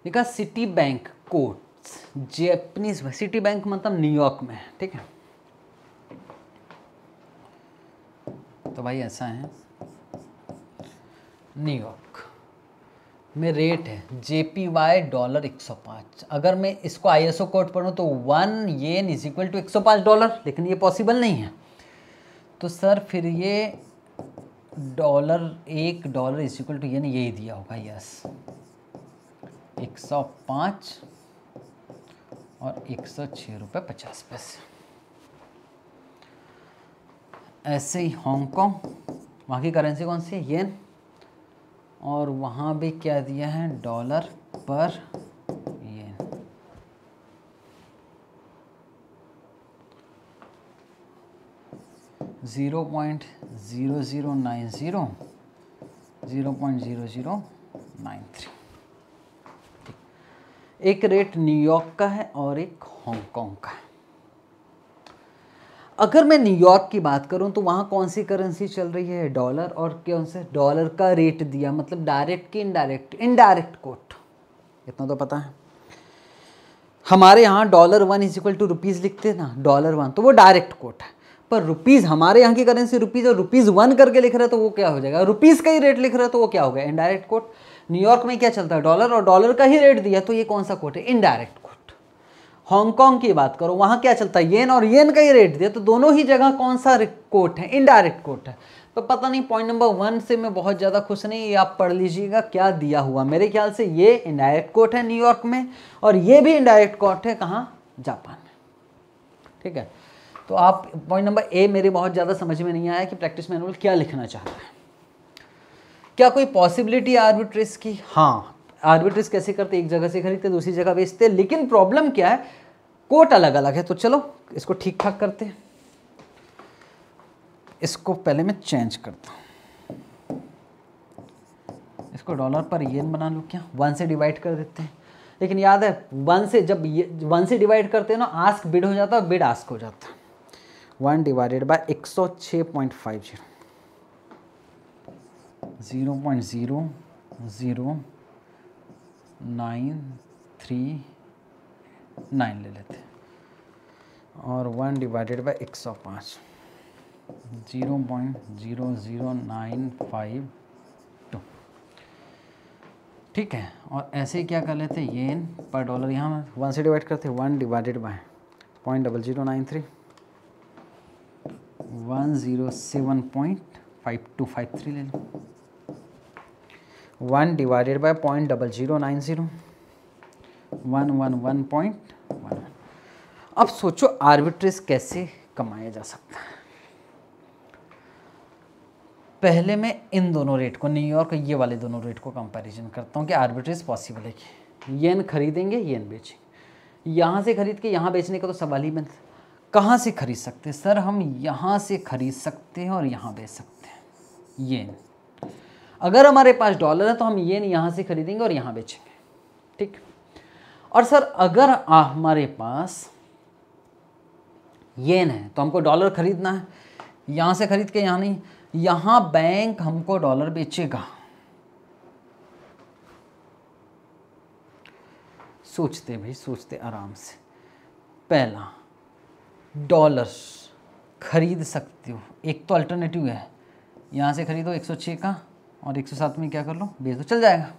लिखा सिटी बैंक को जेपनीज सिटी बैंक मतलब न्यूयॉर्क में है ठीक है तो भाई ऐसा है न्यूयॉर्क में रेट है जेपी वाई डॉलर एक सौ पाँच अगर मैं इसको आई एस ओ कोड पढ़ूँ तो वन ये इज इक्वल टू एक सौ पाँच डॉलर लेकिन ये पॉसिबल नहीं है तो सर फिर ये डॉलर एक dollar is equal to yen यही दिया होगा यस 105 और एक सौ छः रुपये पचास पैसे ऐसे ही हांगकॉन्ग वहाँ की करेंसी कौन सी है येन और वहाँ भी क्या दिया है dollar per yen zero point zero zero nine zero zero point zero zero nine three एक रेट न्यूयॉर्क का है और एक हांगकांग का है अगर मैं न्यूयॉर्क की बात करूं तो वहां कौन सी करेंसी चल रही है डॉलर और कौन से डॉलर का रेट दिया मतलब डायरेक्ट की इनडायरेक्ट इनडायरेक्ट कोट इतना तो पता है हमारे यहाँ dollar one is equal to rupees लिखते हैं ना डॉलर वन तो वो डायरेक्ट कोट है पर रुपीज़ हमारे यहाँ की करेंसी रुपीज़ और रुपीज़ वन करके लिख रहा है तो वो क्या हो जाएगा रुपीज़ का ही रेट लिख रहा है तो वो क्या होगा इनडायरेक्ट कोट न्यूयॉर्क में क्या चलता है डॉलर और डॉलर का ही रेट दिया तो ये कौन सा कोट है इनडायरेक्ट कोट हांगकॉन्ग की बात करो वहाँ क्या चलता है येन और येन का ही रेट दिया तो दोनों ही जगह कौन सा कोट है इनडायरेक्ट कोट है तो पता नहीं पॉइंट नंबर वन से मैं बहुत ज़्यादा खुश नहीं आप पढ़ लीजिएगा क्या दिया हुआ मेरे ख्याल से ये इनडायरेक्ट कोट है न्यूयॉर्क में और ये भी इनडायरेक्ट कोट है कहाँ जापान में ठीक है तो आप पॉइंट नंबर ए मेरे बहुत ज़्यादा समझ में नहीं आया कि प्रैक्टिस मैनुअल क्या लिखना चाहता है क्या कोई पॉसिबिलिटी है आर्बिट्रेज की हाँ आर्बिट्रेज कैसे करते एक जगह से खरीदते दूसरी जगह बेचते लेकिन प्रॉब्लम क्या है कोट अलग अलग है तो चलो इसको ठीक ठाक करते हैं इसको पहले मैं चेंज करता हूँ इसको डॉलर पर येन बना लूँ क्या वन से डिवाइड कर देते हैं लेकिन याद है वन से जब ये वन से डिवाइड करते हैं ना आस्क बिड हो जाता है बिड आस्क हो जाता है वन डिवाइडेड बाय एक सौ छः point five zero zero point zero zero nine three nine ले लेते और वन डिवाइडेड बाय एक सौ पाँच zero point zero zero nine five two ठीक है और ऐसे ही क्या कर लेते हैं येन पर डॉलर यहाँ वन से डिवाइड करते हैं one divided by point double zero nine three one zero seven point five two five three ले लो one divided by point double zero nine zero one one one point one अब सोचो आर्बिट्रेज कैसे कमाया जा सकता है पहले मैं इन दोनों रेट को न्यूयॉर्क और ये वाले दोनों रेट को कंपैरिजन करता हूँ कि आर्बिट्रेज पॉसिबल है कि येन खरीदेंगे येन बेचेंगे यहाँ से खरीद के यहाँ बेचने का तो सवाल ही बंद कहाँ से खरीद सकते हैं सर हम यहाँ से खरीद सकते हैं और यहाँ बेच सकते हैं येन अगर हमारे पास डॉलर है तो हम येन यहाँ से खरीदेंगे और यहाँ बेचेंगे ठीक और सर अगर हमारे पास येन है तो हमको डॉलर खरीदना है यहाँ से खरीद के यहाँ नहीं यहाँ बैंक हमको डॉलर बेचेगा सोचते भाई सोचते आराम से पहला डॉलर खरीद सकते हो एक तो अल्टरनेटिव है यहाँ से खरीदो 106 का और 107 में क्या कर लो बेस दो तो चल जाएगा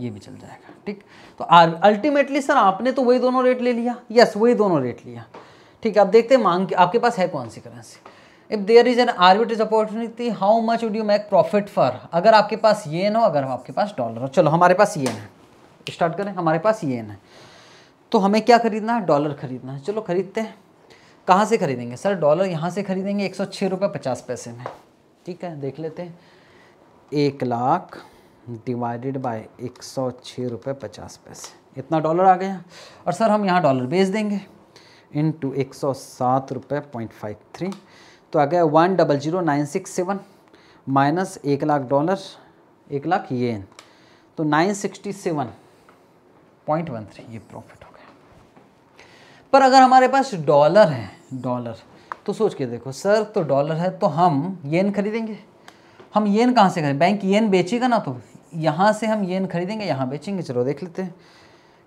ये भी चल जाएगा ठीक तो आर अल्टीमेटली सर आपने तो वही दोनों रेट ले लिया यस वही दोनों रेट लिया ठीक है आप देखते हैं मांग आपके पास है कौन सी currency if there is an arbitrage opportunity how much would you make profit for अगर आपके पास ये ना हो अगर आपके पास डॉलर हो चलो हमारे पास ये है स्टार्ट करें हमारे पास ये है तो हमें क्या खरीदना है डॉलर खरीदना है चलो खरीदते हैं कहाँ से खरीदेंगे सर डॉलर यहाँ से खरीदेंगे एक सौ छः रुपये पचास पैसे में ठीक है देख लेते हैं एक लाख डिवाइडेड बाय एक सौ छः रुपये पचास पैसे इतना डॉलर आ गया और सर हम यहाँ डॉलर बेच देंगे इन टू एक सौ सात रुपये पॉइंट फाइव थ्री तो आ गया one double zero nine six seven minus एक लाख डॉलर एक लाख येन तो nine sixty seven point one three ये प्रॉफिट हो गया पर अगर हमारे पास डॉलर है डॉलर तो सोच के देखो सर तो डॉलर है तो हम येन खरीदेंगे हम येन कहाँ से खरीद बैंक येन बेचेगा ना तो यहाँ से हम येन खरीदेंगे यहाँ बेचेंगे चलो देख लेते हैं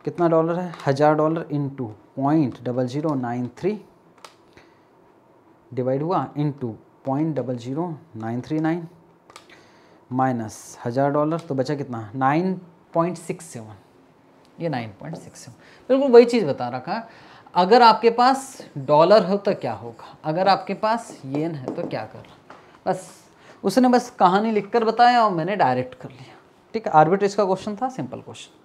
कितना डॉलर है हज़ार dollar in two point double zero nine three divide हुआ in two point double zero nine three nine minus हज़ार डॉलर तो बचा कितना नाइन पॉइंट सिक्स सेवन ये नाइन पॉइंट सिक्स सेवन बिल्कुल वही चीज़ बता रखा है अगर आपके पास डॉलर हो तो क्या होगा अगर आपके पास येन है तो क्या कर बस उसने बस कहानी लिखकर बताया और मैंने डायरेक्ट कर लिया ठीक है आर्बिट्रेज का क्वेश्चन था सिंपल क्वेश्चन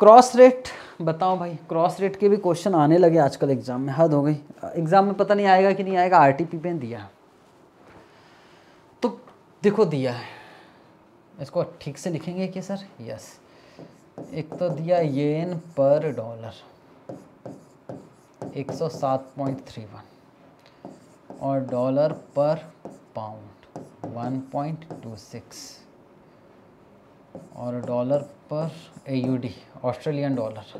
क्रॉस रेट बताओ भाई क्रॉस रेट के भी क्वेश्चन आने लगे आजकल एग्जाम में हद हो गई एग्जाम में पता नहीं आएगा कि नहीं आएगा आरटीपी पे दिया तो देखो दिया है इसको ठीक से लिखेंगे कि सर यस एक तो दिया येन पर डॉलर 107.31 और डॉलर पर पाउंड 1.26 और डॉलर पर डी ऑस्ट्रेलियन डॉलर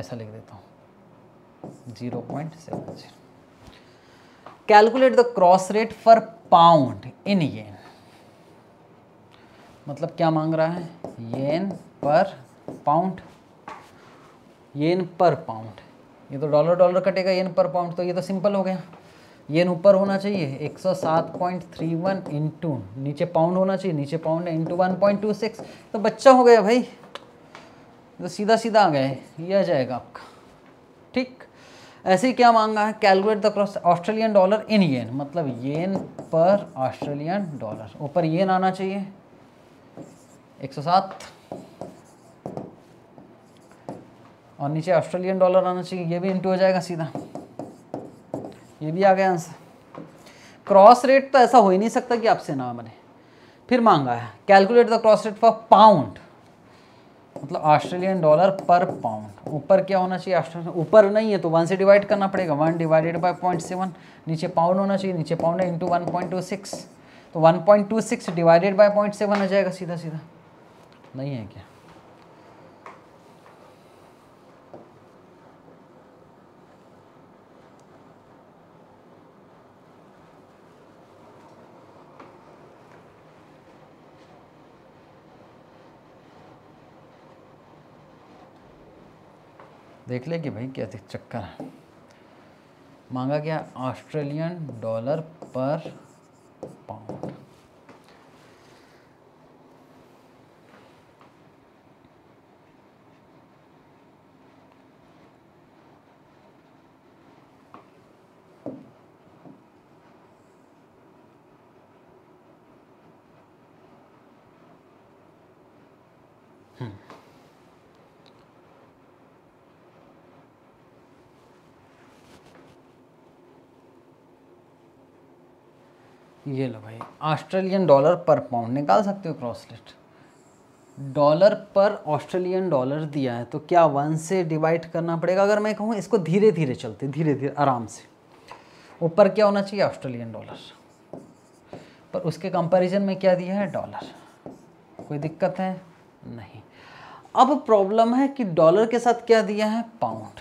ऐसा लिख देता हूँ 0.70 calculate the cross rate for pound in yen मतलब क्या मांग रहा है येन पर पाउंड येन पर पाउंड ये तो डॉलर डॉलर कटेगा येन पर पाउंड तो ये तो सिंपल हो गया येन ऊपर होना चाहिए 107.31 इनटू नीचे पाउंड होना चाहिए नीचे पाउंड है इनटू वन तो बच्चा हो गया भाई तो सीधा सीधा आ गए यह ये आ जाएगा आपका ठीक ऐसे ही क्या मांगा है calculate the cross Australian dollar in yen मतलब येन पर ऑस्ट्रेलियन डॉलर ऊपर येन आना चाहिए 107 और नीचे ऑस्ट्रेलियन डॉलर आना चाहिए ये भी इंटू हो जाएगा सीधा ये भी आ गया आंसर क्रॉस रेट तो ऐसा हो ही नहीं सकता कि आपसे ना बने फिर मांगा है calculate the cross rate for pound मतलब ऑस्ट्रेलियन डॉलर पर पाउंड ऊपर क्या होना चाहिए ऑस्ट्रेलियन ऊपर नहीं है तो वन से डिवाइड करना पड़ेगा one divided by point seven नीचे पाउंड होना चाहिए नीचे पाउंड है into one point two six तो one point two six divided by point seven आ जाएगा सीधा सीधा नहीं है क्या देख ले कि भाई क्या चक्कर है मांगा गया ऑस्ट्रेलियन डॉलर पर पाउंड ये लो भाई ऑस्ट्रेलियन डॉलर पर पाउंड निकाल सकते हो cross rate dollar per Australian dollar दिया है तो क्या वन से डिवाइड करना पड़ेगा अगर मैं कहूँ इसको धीरे धीरे चलते धीरे धीरे आराम से ऊपर क्या होना चाहिए ऑस्ट्रेलियन डॉलर पर उसके कंपैरिजन में क्या दिया है डॉलर कोई दिक्कत है नहीं अब प्रॉब्लम है कि डॉलर के साथ क्या दिया है पाउंड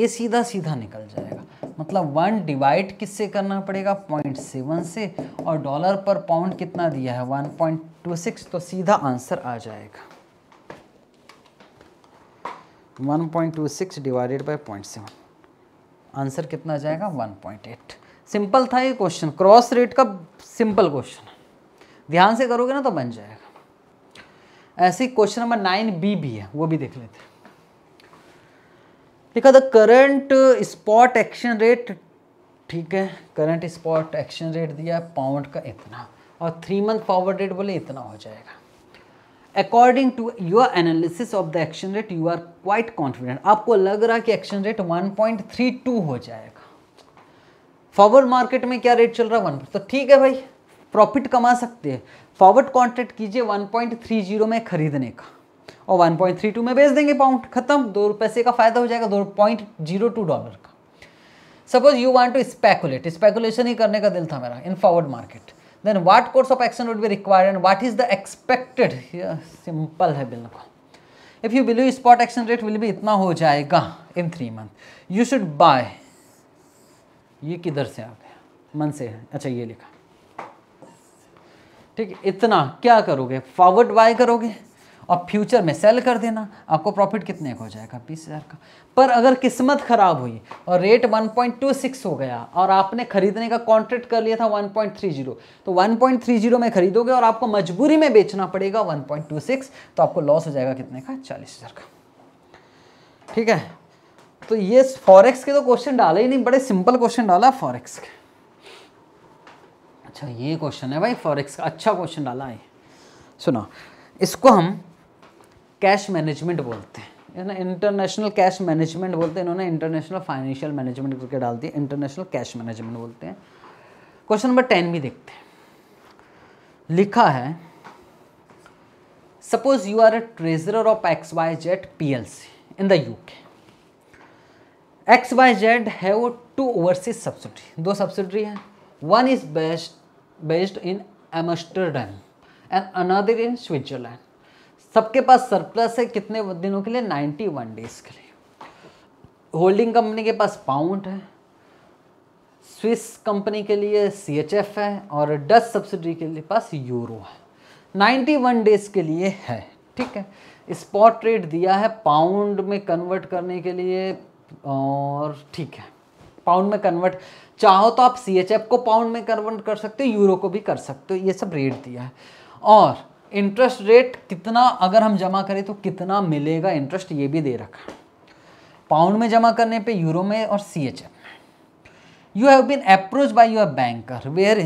ये सीधा सीधा निकल जाएगा मतलब वन डिवाइड किससे करना पड़ेगा पॉइंट सेवन से और डॉलर पर पाउंड कितना दिया है वन पॉइंट टू सिक्स तो सीधा आंसर आ जाएगा one point two six divided by point seven answer कितना जाएगा वन पॉइंट एट सिंपल था ये क्वेश्चन क्रॉस रेट का सिंपल क्वेश्चन ध्यान से करोगे ना तो बन जाएगा ऐसे क्वेश्चन नंबर नाइन बी भी है वो भी देख लेते हैं देखा the current spot action rate ठीक है करंट स्पॉट एक्शन रेट दिया पाउंड का इतना और थ्री मंथ फॉरवर्ड रेट बोले इतना हो जाएगा according to your analysis of the exchange rate you are quite confident आपको लग रहा है कि एक्शन रेट 1.32 हो जाएगा फॉरवर्ड मार्केट में क्या रेट चल रहा है वन तो ठीक है भाई प्रॉफिट कमा सकते हैं फॉरवर्ड कॉन्ट्रैक्ट कीजिए 1.30 में खरीदने का और 1.32 में बेच देंगे पाउंड खत्म दो पैसे का फायदा हो जाएगा दो पॉइंट जीरो टू डॉलर का suppose you want to speculate speculation ही करने का दिल था मेरा in forward market then what course of action would be required and what is the expected simple है बिल्कुल if you believe spot action rate will भी इतना हो जाएगा in three month you should buy ये किधर से आ गया मन से अच्छा ये लिखा ठीक इतना क्या करोगे फॉरवर्ड बाय करोगे और फ्यूचर में सेल कर देना आपको प्रॉफिट कितने का हो जाएगा बीस हज़ार का पर अगर किस्मत ख़राब हुई और रेट 1.26 हो गया और आपने ख़रीदने का कॉन्ट्रैक्ट कर लिया था 1.30 तो 1.30 में ख़रीदोगे और आपको मजबूरी में बेचना पड़ेगा 1.26 तो आपको लॉस हो जाएगा कितने का चालीस हज़ार का ठीक है तो ये फॉरेक्स के तो क्वेश्चन डाले ही नहीं बड़े सिंपल क्वेश्चन डाला फॉरेक्स के अच्छा ये क्वेश्चन है भाई फॉरेक्स का अच्छा क्वेश्चन डाला है सुना इसको हम कैश मैनेजमेंट बोलते हैं ना इंटरनेशनल कैश मैनेजमेंट बोलते हैं इन्होंने इंटरनेशनल फाइनेंशियल मैनेजमेंट करके डाल दिया इंटरनेशनल कैश मैनेजमेंट बोलते हैं क्वेश्चन नंबर टेन भी देखते हैं लिखा है suppose you are a treasure of X Y Z P L C in the U X Y Z है वो टू ओवरसीज सब्सिडी दो सब्सिडी है one is based based in Amsterdam and another in Switzerland सबके पास सरप्लस है कितने दिनों के लिए 91 डेज के लिए होल्डिंग कंपनी के पास पाउंड है स्विस कंपनी के लिए सी है और डच सब्सिडी के लिए पास यूरो है 91 डेज के लिए है ठीक है स्पॉट रेट दिया है पाउंड में कन्वर्ट करने के लिए और ठीक है पाउंड में कन्वर्ट चाहो तो आप सी को पाउंड में कन्वर्ट कर सकते हो यूरो को भी कर सकते हो ये सब रेट दिया है और इंटरेस्ट रेट कितना अगर हम जमा करें तो कितना मिलेगा इंटरेस्ट ये भी दे रखा है पाउंड में जमा करने पे यूरो में और C H M you have been approach by your banker where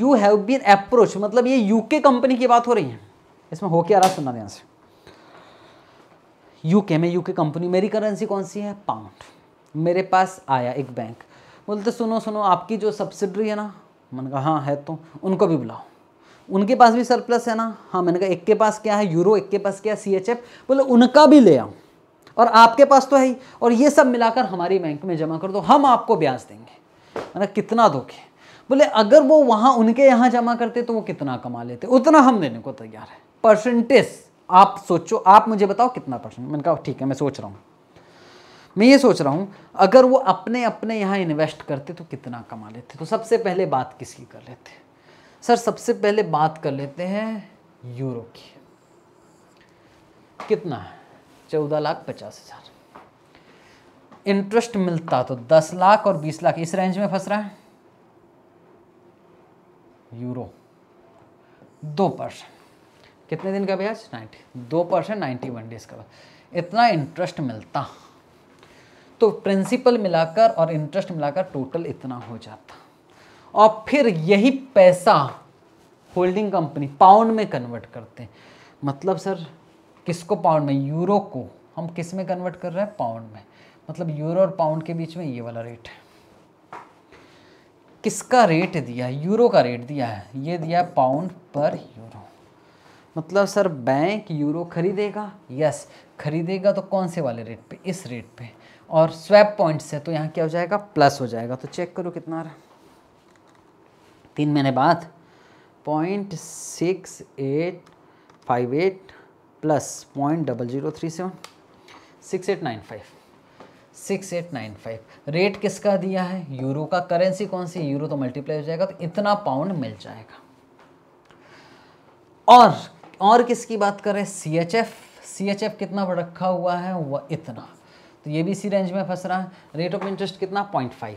you have been approach मतलब ये यूके कंपनी की बात हो रही है इसमें हो क्या रहा सुनना ध्यान से यूके में यूके कंपनी मेरी करेंसी कौन सी है पाउंड मेरे पास आया एक बैंक बोलते सुनो सुनो आपकी जो सब्सिडरी है ना मन कहा हाँ है तो उनको भी बुलाओ उनके पास भी सरप्लस है ना हाँ मैंने कहा एक के पास क्या है यूरो एक के पास क्या है सी एच एफ बोले उनका भी ले आओ और आपके पास तो है ही और ये सब मिलाकर हमारी बैंक में जमा कर दो हम आपको ब्याज देंगे मैंने कितना धोखे बोले अगर वो वहाँ उनके यहाँ जमा करते तो वो कितना कमा लेते उतना हम देने को तैयार है परसेंटेज आप सोचो आप मुझे बताओ कितना परसेंट मैंने कहा ठीक है मैं सोच रहा हूँ मैं ये सोच रहा हूँ अगर वो अपने अपने यहाँ इन्वेस्ट करते तो कितना कमा लेते तो सबसे पहले बात किसकी कर लेते हैं सर सबसे पहले बात कर लेते हैं यूरो की कितना है चौदह लाख पचास हज़ार इंटरेस्ट मिलता तो दस लाख और बीस लाख इस रेंज में फंस रहा है यूरो दो परसेंट कितने दिन का ब्याज नाइन्टी दो परसेंट नाइन्टी वन डेज का इतना इंटरेस्ट मिलता तो प्रिंसिपल मिलाकर और इंटरेस्ट मिलाकर टोटल इतना हो जाता और फिर यही पैसा होल्डिंग कंपनी पाउंड में कन्वर्ट करते हैं मतलब सर किसको पाउंड में यूरो को हम किस में कन्वर्ट कर रहे हैं पाउंड में मतलब यूरो और पाउंड के बीच में ये वाला रेट है किसका रेट दिया है यूरो का रेट दिया है ये दिया है पाउंड पर यूरो मतलब सर बैंक यूरो खरीदेगा यस खरीदेगा तो कौन से वाले रेट पे इस रेट पे और स्वैप पॉइंट से तो यहाँ क्या हो जाएगा प्लस हो जाएगा तो चेक करो कितना रहा तीन महीने बाद point six eight five eight plus point double zero three seven six eight nine five six eight nine five rate किसका दिया है यूरो का करेंसी कौन सी यूरो तो मल्टीप्लाई हो जाएगा तो इतना पाउंड मिल जाएगा और और किसकी बात करें C H F C H F कितना रखा हुआ है वह इतना तो ये भी इसी रेंज में फंस रहा है रेट ऑफ इंटरेस्ट कितना पॉइंट फाइव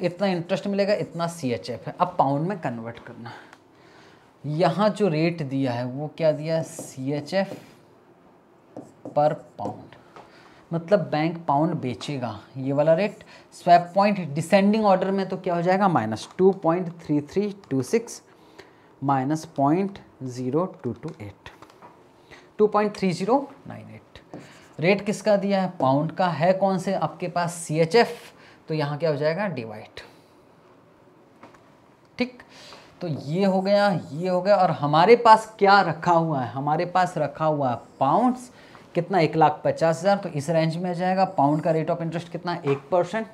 इतना इंटरेस्ट मिलेगा इतना सी एच एफ है अब पाउंड में कन्वर्ट करना यहाँ जो रेट दिया है वो क्या दिया है सी एच एफ पर पाउंड मतलब बैंक पाउंड बेचेगा ये वाला rate swap point descending order में तो क्या हो जाएगा minus two point three three two six minus point zero two two eight two point three zero nine eight rate किसका दिया है पाउंड का है कौन से आपके पास सी एच एफ़ तो यहाँ क्या हो जाएगा डिवाइड ठीक तो ये हो गया ये हो गया और हमारे पास क्या रखा हुआ है हमारे पास रखा हुआ है पाउंड्स कितना एक लाख पचास हज़ार तो इस रेंज में आ जाएगा पाउंड का रेट ऑफ इंटरेस्ट कितना एक परसेंट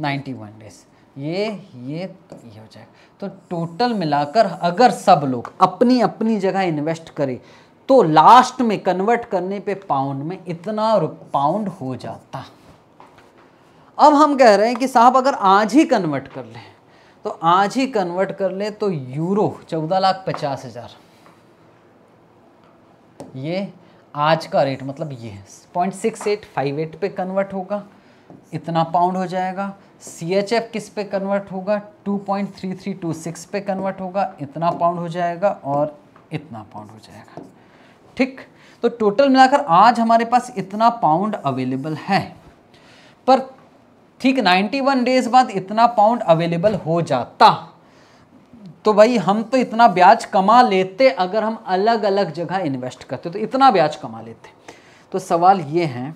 नाइन्टी वन डेज ये ये तो ये हो जाएगा तो टोटल मिलाकर अगर सब लोग अपनी अपनी जगह इन्वेस्ट करें तो लास्ट में कन्वर्ट करने पे पाउंड में इतना पाउंड हो जाता अब हम कह रहे हैं कि साहब अगर आज ही कन्वर्ट कर लें तो आज ही कन्वर्ट कर लें तो यूरो चौदह लाख पचास हज़ार ये आज का रेट मतलब ये point six eight five eight पे कन्वर्ट होगा इतना पाउंड हो जाएगा सी एच एफ किस पे कन्वर्ट होगा two point three three two six पे कन्वर्ट होगा इतना पाउंड हो जाएगा और इतना पाउंड हो जाएगा ठीक तो टोटल मिलाकर आज हमारे पास इतना पाउंड अवेलेबल है पर ठीक 91 डेज बाद इतना पाउंड अवेलेबल हो जाता तो भाई हम तो इतना ब्याज कमा लेते अगर हम अलग अलग जगह इन्वेस्ट करते तो इतना ब्याज कमा लेते तो सवाल ये है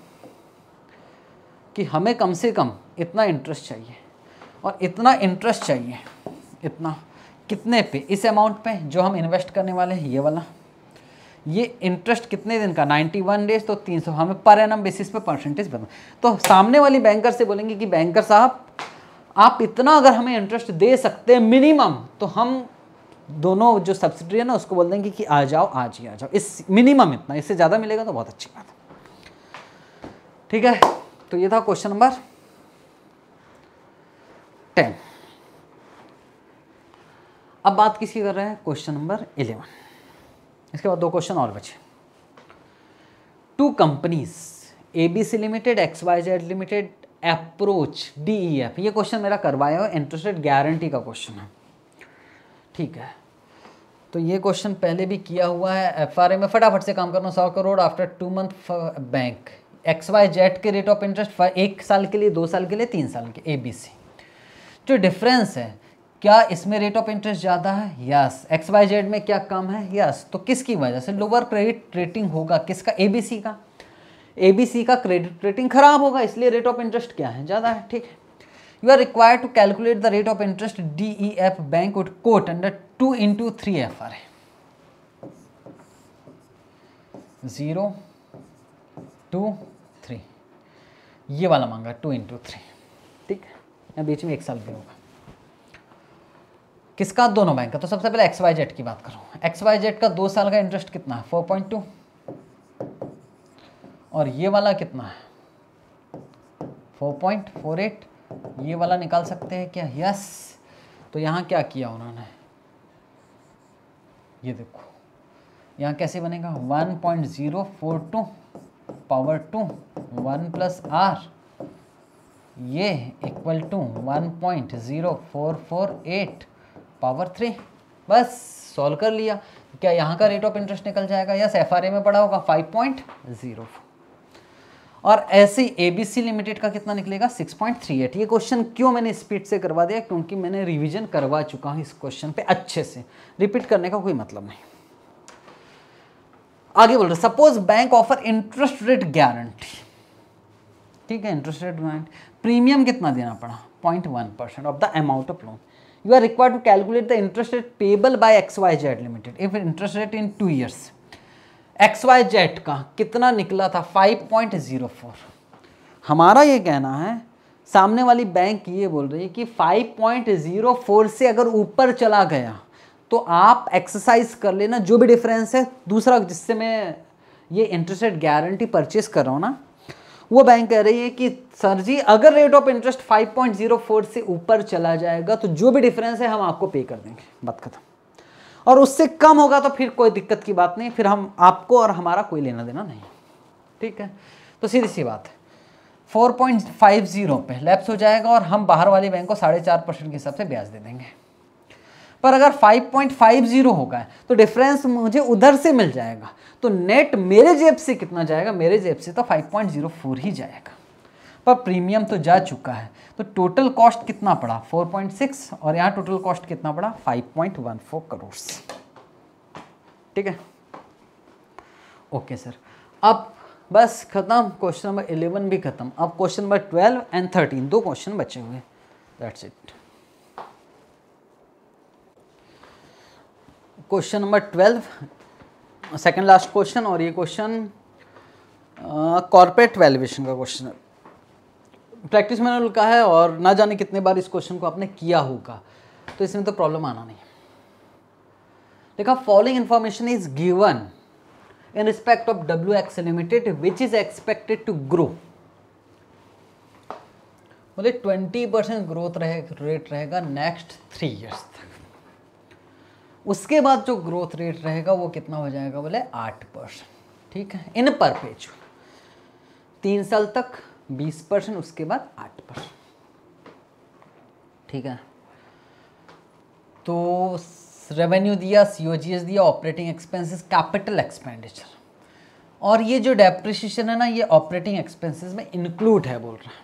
कि हमें कम से कम इतना इंटरेस्ट चाहिए और इतना इंटरेस्ट चाहिए इतना कितने पे इस अमाउंट पे जो हम इन्वेस्ट करने वाले हैं ये वाला ये इंटरेस्ट कितने दिन का 91 डेज तो 300 हमें पर एम बेसिस पे परसेंटेज बता तो सामने वाली बैंकर से बोलेंगे कि बैंकर साहब आप इतना अगर हमें इंटरेस्ट दे सकते हैं मिनिमम तो हम दोनों जो सब्सिडी है ना उसको बोल देंगे कि आ जाओ आज ही आ जाओ इस मिनिमम इतना इससे ज़्यादा मिलेगा तो बहुत अच्छी बात है ठीक है तो ये था क्वेश्चन नंबर टेन अब बात किसकी कर रहे हैं क्वेश्चन नंबर इलेवन इसके बाद दो क्वेश्चन और बचे two companies A B C limited X Y Z limited approach D E F ये क्वेश्चन मेरा करवाया हुआ इंटरेस्टेड गारंटी का क्वेश्चन है ठीक है तो ये क्वेश्चन पहले भी किया हुआ है एफ आर ए में फटाफट से काम करना सौ crore after two month bank X Y Z के रेट ऑफ इंटरेस्ट एक साल के लिए दो साल के लिए तीन साल के ए बी सी जो डिफरेंस है क्या इसमें रेट ऑफ इंटरेस्ट ज़्यादा है यस एक्स वाई जेड में क्या कम है यस तो किसकी वजह से लोअर क्रेडिट रेटिंग होगा किसका एबीसी का एबीसी का क्रेडिट रेटिंग खराब होगा इसलिए रेट ऑफ इंटरेस्ट क्या है ज़्यादा है ठीक you are required to calculate the rate of interest D E F bank would quote under two into three F R zero two three ये वाला मांगा टू इंटू थ्री ठीक है बीच में एक साल भी होगा किसका दोनों बैंक का तो सबसे पहले एक्स वाई जेड की बात करूँ एक्स वाई जेड का दो साल का इंटरेस्ट कितना है फोर पॉइंट टू और ये वाला कितना है फोर पॉइंट फोर एट ये वाला निकाल सकते हैं क्या यस तो यहाँ क्या किया उन्होंने ये देखो यहाँ कैसे बनेगा one point zero four two power two one plus R ये equal to one point zero four four eight power three बस सॉल्व कर लिया क्या यहाँ का रेट ऑफ इंटरेस्ट निकल जाएगा यस एफ में पड़ा होगा फाइव पॉइंट जीरो और ऐसे ही एबीसी लिमिटेड का कितना निकलेगा 6.38 ये क्वेश्चन क्यों मैंने स्पीड से करवा दिया क्योंकि मैंने रिवीजन करवा चुका हूँ इस क्वेश्चन पे अच्छे से रिपीट करने का कोई मतलब नहीं आगे बोल रहे suppose bank offer interest rate guarantee ठीक है इंटरेस्ट रेट गारंटी प्रीमियम कितना देना पड़ा 0.1 percent of the amount of loan you are require to calculate the interest rate payable by X Y Z limited if interest rate in two years X Y Z का कितना निकला था 5.04 हमारा ये कहना है सामने वाली बैंक ये बोल रही है कि 5.04 से अगर ऊपर चला गया तो आप एक्सरसाइज कर लेना जो भी डिफरेंस है दूसरा जिससे मैं ये इंटरेस्ट रेट गारंटी परचेस कर रहा हूँ ना वो बैंक कह रही है कि सर जी अगर रेट ऑफ इंटरेस्ट 5.04 से ऊपर चला जाएगा तो जो भी डिफरेंस है हम आपको पे कर देंगे बात खत्म और उससे कम होगा तो फिर कोई दिक्कत की बात नहीं फिर हम आपको और हमारा कोई लेना देना नहीं ठीक है तो सीधी सी बात है फोर पे लैप्स हो जाएगा और हम बाहर वाले बैंक को साढ़े चार परसेंट के हिसाब से ब्याज दे देंगे पर अगर 5.50 होगा तो डिफरेंस मुझे उधर से मिल जाएगा तो नेट मेरे जेब से कितना जाएगा मेरे जेब से तो 5.04 ही जाएगा पर प्रीमियम तो जा चुका है तो टोटल कॉस्ट कितना पड़ा 4.6 और यहाँ टोटल कॉस्ट कितना पड़ा 5.14 करोड़ ठीक है ओके सर अब बस खत्म क्वेश्चन नंबर इलेवन भी खत्म अब question number twelve and thirteen दो क्वेश्चन बचे हुए that's it question number twelve second last question और ये क्वेश्चन कॉर्पोरेट वैल्यूएशन का क्वेश्चन है प्रैक्टिस मैंने लिखा है और ना जाने कितने बार इस क्वेश्चन को आपने किया होगा तो इसमें तो प्रॉब्लम आना नहीं देखा following information is given in respect of W X limited which is expected to grow बोले ट्वेंटी परसेंट ग्रोथ रहे रेट रहेगा नेक्स्ट थ्री ईयर्स तक उसके बाद जो ग्रोथ रेट रहेगा वो कितना हो जाएगा बोले आठ परसेंट ठीक है इन पर पेज तीन साल तक बीस परसेंट उसके बाद आठ परसेंट ठीक है तो रेवेन्यू दिया सीओजीएस दिया ऑपरेटिंग एक्सपेंसेस कैपिटल एक्सपेंडिचर और ये जो डेप्रिशिएशन है ना ये ऑपरेटिंग एक्सपेंसेस में इंक्लूड है बोल रहा है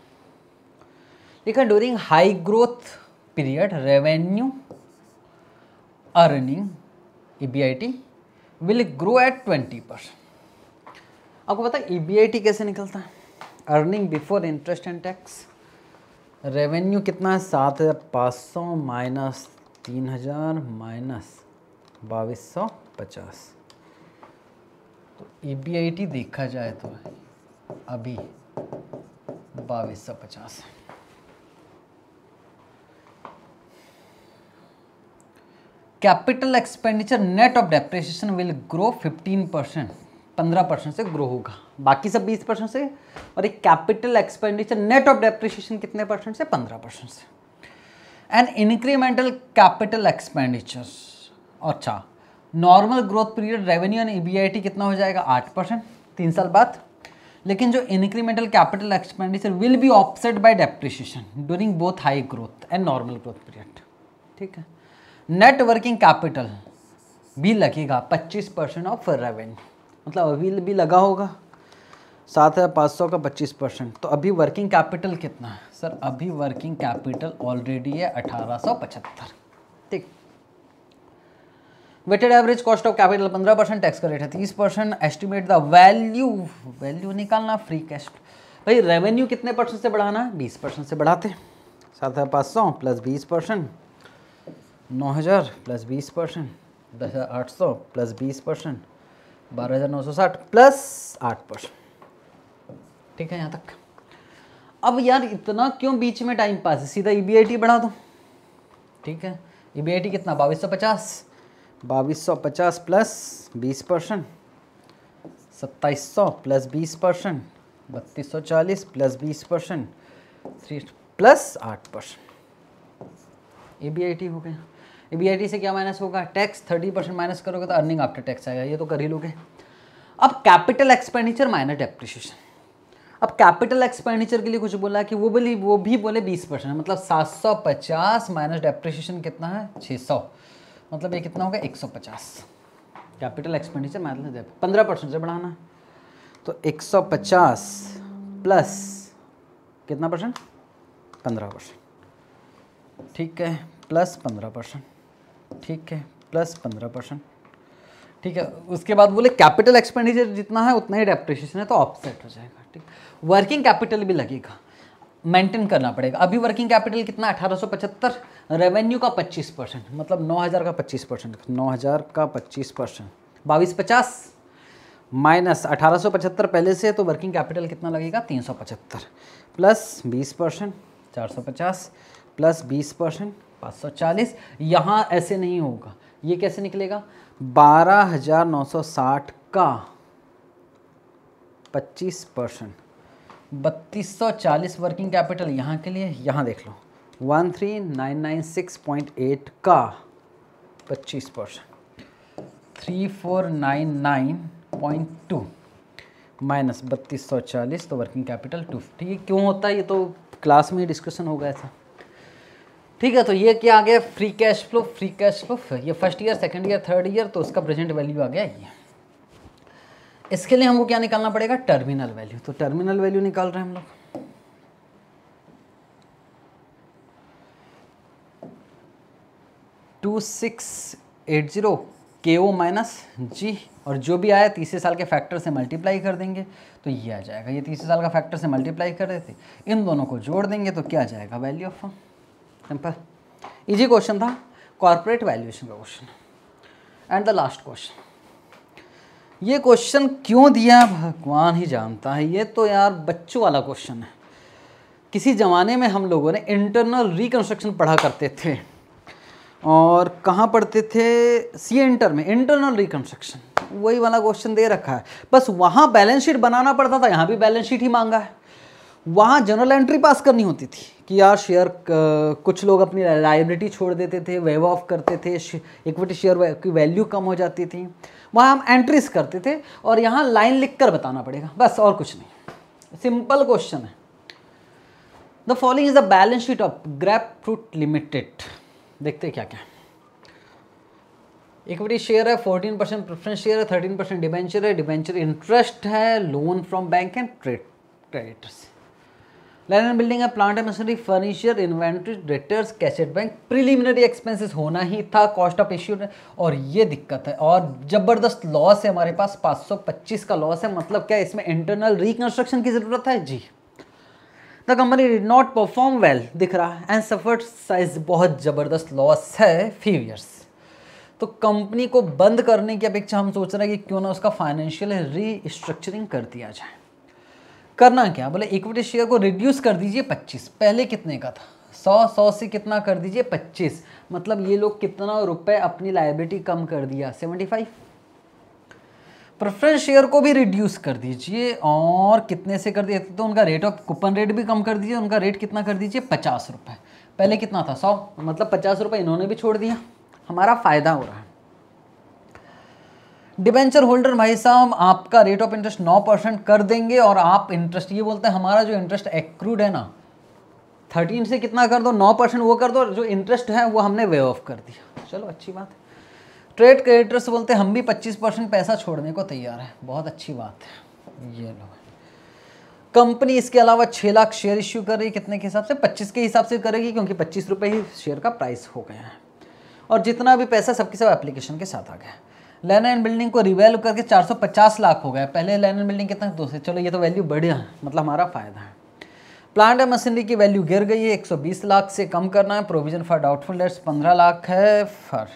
लिखा during high growth period revenue earning E will grow at twenty percent आपको पता है टी e कैसे निकलता है earning before interest and tax revenue कितना है सात हज़ार पाँच सौ माइनस तीन हज़ार माइनस बाईस सौ पचास तो ई e देखा जाए तो अभी बाईस सौ पचास है capital expenditure net of depreciation will grow 15 percent पंद्रह परसेंट से ग्रो होगा बाकी सब बीस परसेंट से और एक capital expenditure net of depreciation कितने परसेंट से पंद्रह परसेंट से एंड इंक्रीमेंटल कैपिटल एक्सपेंडिचर अच्छा normal growth period revenue and E e कितना हो जाएगा आठ परसेंट तीन साल बाद लेकिन जो incremental capital expenditure will be offset by depreciation during both high growth and normal growth period ठीक है नेट वर्किंग कैपिटल भी लगेगा 25 परसेंट ऑफ रेवेन्यू मतलब अभी भी लगा होगा सात हज़ार पाँच सौ का 25 परसेंट तो अभी वर्किंग कैपिटल कितना है सर अभी वर्किंग कैपिटल ऑलरेडी है अठारह सौ पचहत्तर ठीक weighted average cost of capital पंद्रह परसेंट टैक्स का रेट है तीस percent estimate the value value निकालना फ्री कैश भाई रेवेन्यू कितने परसेंट से बढ़ाना बीस परसेंट से बढ़ाते सात हज़ार पाँच सौ प्लस बीस परसेंट नौ हज़ार प्लस बीस परसेंट दस हज़ार आठ सौ प्लस बीस परसेंट बारह हज़ार नौ सौ साठ प्लस आठ परसेंट ठीक है यहाँ तक अब यार इतना क्यों बीच में टाइम पास है सीधा ई e बढ़ा दो ठीक है ई बी आई टी कितना बाईस सौ पचास बाईस सौ पचास प्लस बीस परसेंट सत्ताईस सौ प्लस बीस परसेंट बत्तीस सौ चालीस प्लस बीस परसेंट थ्री प्लस आठ percent A B I T हो गया बी से क्या माइनस होगा टैक्स थर्टी परसेंट माइनस करोगे तो अर्निंग आफ्टर टैक्स आएगा ये तो कर ही लोगे अब कैपिटल एक्सपेंडिचर माइनस डेप्रिशिएशन अब कैपिटल एक्सपेंडिचर के लिए कुछ बोला कि वो बोली वो भी बोले 20 परसेंट मतलब 750 माइनस डेप्रिशिएशन कितना है 600 मतलब ये कितना होगा 150 कैपिटल एक्सपेंडिचर माइनस पंद्रह परसेंट से बढ़ाना तो पचास प्लस कितना परसेंट पंद्रह परसेंट ठीक है प्लस पंद्रह परसेंट ठीक है प्लस पंद्रह परसेंट ठीक है उसके बाद बोले कैपिटल एक्सपेंडिचर जितना है उतना ही डेप्रिसिएशन है तो ऑफसेट हो जाएगा ठीक वर्किंग कैपिटल भी लगेगा मेंटेन करना पड़ेगा अभी वर्किंग कैपिटल कितना अठारह रेवेन्यू का 25 परसेंट मतलब 9000 का 25 परसेंट नौ का 25 परसेंट बाईस पचास माइनस अठारह पहले से तो वर्किंग कैपिटल कितना लगेगा पचहत्तर प्लस बीस परसेंट चार प्लस बीस परसेंट 540 यहाँ ऐसे नहीं होगा ये कैसे निकलेगा 12,960 का 25 परसेंट बत्तीस वर्किंग कैपिटल यहाँ के लिए यहाँ देख लो 13996.8 का 25 percent three four nine nine point two minus बत्तीस सौ चालीस तो वर्किंग कैपिटल टू फिफ्टी क्यों होता है ये तो क्लास में डिस्कशन होगा ऐसा ठीक है तो ये क्या आ गया free cash flow free cash flow ये first year second year third year तो उसका प्रेजेंट वैल्यू आ गया ये इसके लिए हमको क्या निकालना पड़ेगा टर्मिनल वैल्यू तो टर्मिनल वैल्यू निकाल रहे हैं हम लोग टू सिक्स एट ज़ीरो के ओ माइनस जी और जो भी आया तीसरे साल के फैक्टर से मल्टीप्लाई कर देंगे तो ये आ जाएगा ये तीसरे साल का फैक्टर से मल्टीप्लाई कर देते इन दोनों को जोड़ देंगे तो क्या आ जाएगा value of simple easy question था कॉर्पोरेट वैल्यूएशन का question and the last question ये क्वेश्चन क्यों दिया भगवान ही जानता है ये तो यार बच्चों वाला क्वेश्चन है किसी ज़माने में हम लोगों ने इंटरनल रिकन्स्ट्रक्शन पढ़ा करते थे और कहाँ पढ़ते थे सी इंटर में इंटरनल रिकन्स्ट्रक्शन वही वाला क्वेश्चन दे रखा है बस वहाँ बैलेंस शीट बनाना पड़ता था यहाँ भी बैलेंस शीट ही मांगा है वहाँ जनरल एंट्री पास करनी होती थी कि यार शेयर uh, कुछ लोग अपनी लाइबिलिटी छोड़ देते थे वेव ऑफ करते थे इक्विटी शेयर की वैल्यू कम हो जाती थी वहाँ हम एंट्रीज करते थे और यहाँ लाइन लिख कर बताना पड़ेगा बस और कुछ नहीं सिंपल क्वेश्चन है the following is the balance sheet of grape fruit limited देखते क्या क्या इक्विटी शेयर है 14 परसेंट प्रेफरेंस शेयर है 13 परसेंट डिबेंचर है डिबेंचर इंटरेस्ट है loan from bank and creditors land and building है plant and machinery furniture inventory debtors cash at bank preliminary expenses होना ही था कॉस्ट ऑफ इश्यू और ये दिक्कत है और ज़बरदस्त लॉस है हमारे पास 525 का लॉस है मतलब क्या इसमें इंटरनल रिकन्स्ट्रक्शन की ज़रूरत है जी the company did not perform well दिख रहा है एंड सफर साइज बहुत ज़बरदस्त लॉस है फ्यू ईयर्स तो कंपनी को बंद करने की अपेक्षा हम सोच रहे हैं कि क्यों ना उसका फाइनेंशियल रीस्ट्रक्चरिंग कर दिया जाए करना क्या बोले इक्विटी शेयर को रिड्यूस कर दीजिए पच्चीस पहले कितने का था सौ सौ से कितना कर दीजिए पच्चीस मतलब ये लोग कितना रुपए अपनी लाइबिलिटी कम कर दिया सेवेंटी फाइव प्रेफरेंस शेयर को भी रिड्यूस कर दीजिए और कितने से कर दिए तो उनका रेट ऑफ कूपन रेट भी कम कर दीजिए उनका रेट कितना कर दीजिए पचास रुपये पहले कितना था सौ मतलब पचास रुपये इन्होंने भी छोड़ दिया हमारा फ़ायदा हो रहा है डिबेंचर होल्डर भाई साहब आपका रेट ऑफ इंटरेस्ट नौ परसेंट कर देंगे और आप इंटरेस्ट ये बोलते हैं हमारा जो इंटरेस्ट एक्रूड है ना थर्टीन से कितना कर दो नौ परसेंट वो कर दो जो इंटरेस्ट है वो हमने वे ऑफ कर दिया चलो अच्छी बात है ट्रेड क्रेडिटर्स बोलते हैं हम भी पच्चीस परसेंट पैसा छोड़ने को तैयार है बहुत अच्छी बात है ये लो कंपनी इसके अलावा छः लाख शेयर इश्यू कर रही है कितने के हिसाब से पच्चीस के हिसाब से करेगी क्योंकि पच्चीस रुपये ही शेयर का प्राइस हो गया है और जितना भी पैसा सबके सब एप्लीकेशन के साथ आ गया है एंड बिल्डिंग को रिवैल्यू करके 450 लाख हो गया पहले एंड बिल्डिंग कितना दो सौ चलो ये तो वैल्यू बढ़िया है मतलब हमारा फ़ायदा है प्लांट एंड मशीनरी की वैल्यू गिर गई है 120 लाख से कम करना है provision for doubtful debts 15 lakh है फर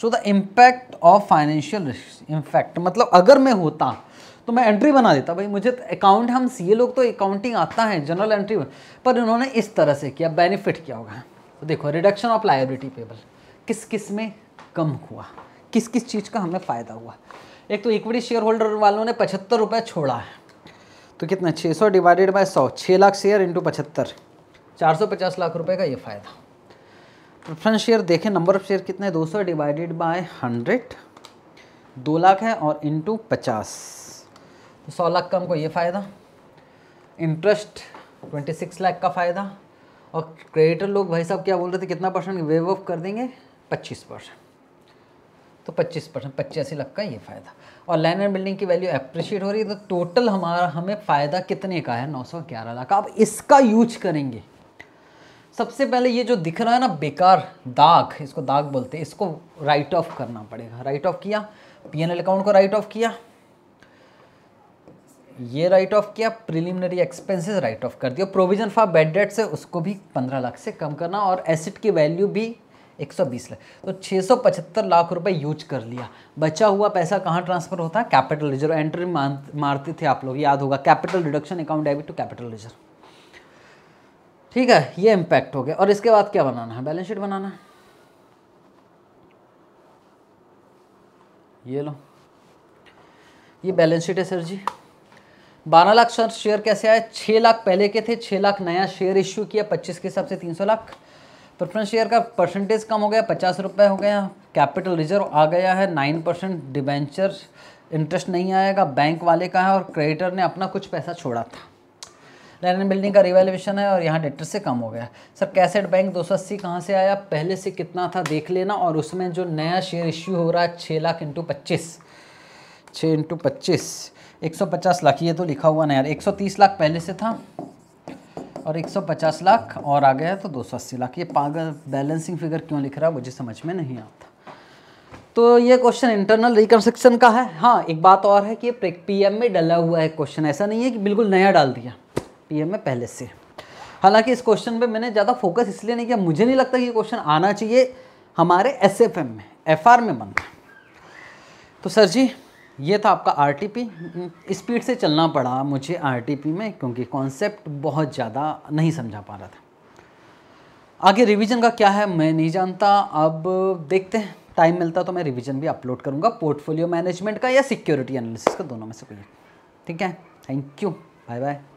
so the impact of financial risk impact मतलब अगर मैं होता तो मैं एंट्री बना देता भाई मुझे अकाउंट तो हम सी लोग तो अकाउंटिंग आता है जनरल एंट्री पर इन्होंने इस तरह से किया बेनिफिट किया होगा तो देखो रिडक्शन ऑफ लाइबिलिटी पेबल किस किस में कम हुआ किस किस चीज़ का हमें फ़ायदा हुआ एक तो इक्विटी शेयर होल्डर वालों ने पचहत्तर रुपये छोड़ा है तो कितना छः सौ डिवाइडेड बाय सौ छः लाख शेयर इंटू पचहत्तर चार सौ पचास लाख रुपये का ये फ़ायदा प्रेफरेंस शेयर देखें नंबर ऑफ शेयर कितने दो सौ डिवाइडेड बाय हंड्रेड दो लाख है और इंटू पचास तो सौ लाख का हमको ये फ़ायदा इंटरेस्ट ट्वेंटी सिक्स लाख का फ़ायदा और क्रेडिटर लोग भाई साहब क्या बोल रहे थे कितना परसेंट वेव ऑफ कर देंगे पच्चीस परसेंट तो 25 परसेंट पचासी लाख का ये फ़ायदा और लैंड एंड बिल्डिंग की वैल्यू अप्रिशिएट हो रही है तो टोटल हमारा हमें फ़ायदा कितने का है 911 लाख आप इसका यूज करेंगे सबसे पहले ये जो दिख रहा है ना बेकार दाग इसको दाग बोलते हैं इसको राइट ऑफ करना पड़ेगा राइट ऑफ किया पी अकाउंट को राइट ऑफ किया ये राइट ऑफ किया प्रिलिमिनरी एक्सपेंसेस राइट ऑफ कर दिया प्रोविजन फॉर बेड डेट से उसको भी पंद्रह लाख से कम करना और एसिड की वैल्यू भी 120 लाख तो 675 लाख रुपए यूज कर लिया बचा हुआ पैसा कहाँ ट्रांसफर होता है कैपिटल रिजर्व एंट्री मारते थे आप लोग याद होगा capital reduction account debit to capital reserve ठीक है ये इम्पैक्ट हो गया और इसके बाद क्या बनाना है बैलेंस शीट बनाना है ये लो ये बैलेंस शीट है सर जी बारह लाख शेयर कैसे आए छः लाख पहले के थे छः लाख नया शेयर इश्यू किया पच्चीस के हिसाब से तीन सौ लाख प्रेफरेंस शेयर का परसेंटेज कम हो गया पचास रुपये हो गया कैपिटल रिजर्व आ गया है नाइन परसेंट डिबेंचर इंटरेस्ट नहीं आएगा बैंक वाले का है और क्रेडिटर ने अपना कुछ पैसा छोड़ा था लैंड एंड बिल्डिंग का रिवेल्यूशन है और यहाँ डेटर से कम हो गया सर कैसेट बैंक दो सौ अस्सी कहाँ से आया पहले से कितना था देख लेना और उसमें जो नया शेयर इश्यू हो रहा है छः लाख इंटू पच्चीस छः इंटू पच्चीस एक सौ पचास लाख ये तो लिखा हुआ ना यार एक सौ तीस लाख पहले से था और 150 लाख और आ गया तो 280 लाख ये पागल बैलेंसिंग फिगर क्यों लिख रहा है मुझे समझ में नहीं आता तो ये क्वेश्चन इंटरनल रिकन्स्ट्रक्शन का है हाँ एक बात और है कि पी पीएम में डला हुआ है क्वेश्चन ऐसा नहीं है कि बिल्कुल नया डाल दिया पीएम में पहले से हालांकि इस क्वेश्चन पे मैंने ज़्यादा फोकस इसलिए नहीं किया मुझे नहीं लगता कि ये क्वेश्चन आना चाहिए हमारे एस में एफ में बनता तो सर जी ये था आपका आर स्पीड से चलना पड़ा मुझे आर में क्योंकि कॉन्सेप्ट बहुत ज़्यादा नहीं समझा पा रहा था आगे रिवीजन का क्या है मैं नहीं जानता अब देखते हैं टाइम मिलता तो मैं रिवीजन भी अपलोड करूँगा पोर्टफोलियो मैनेजमेंट का या सिक्योरिटी एनालिसिस का दोनों में से कोई ठीक है थैंक यू बाय बाय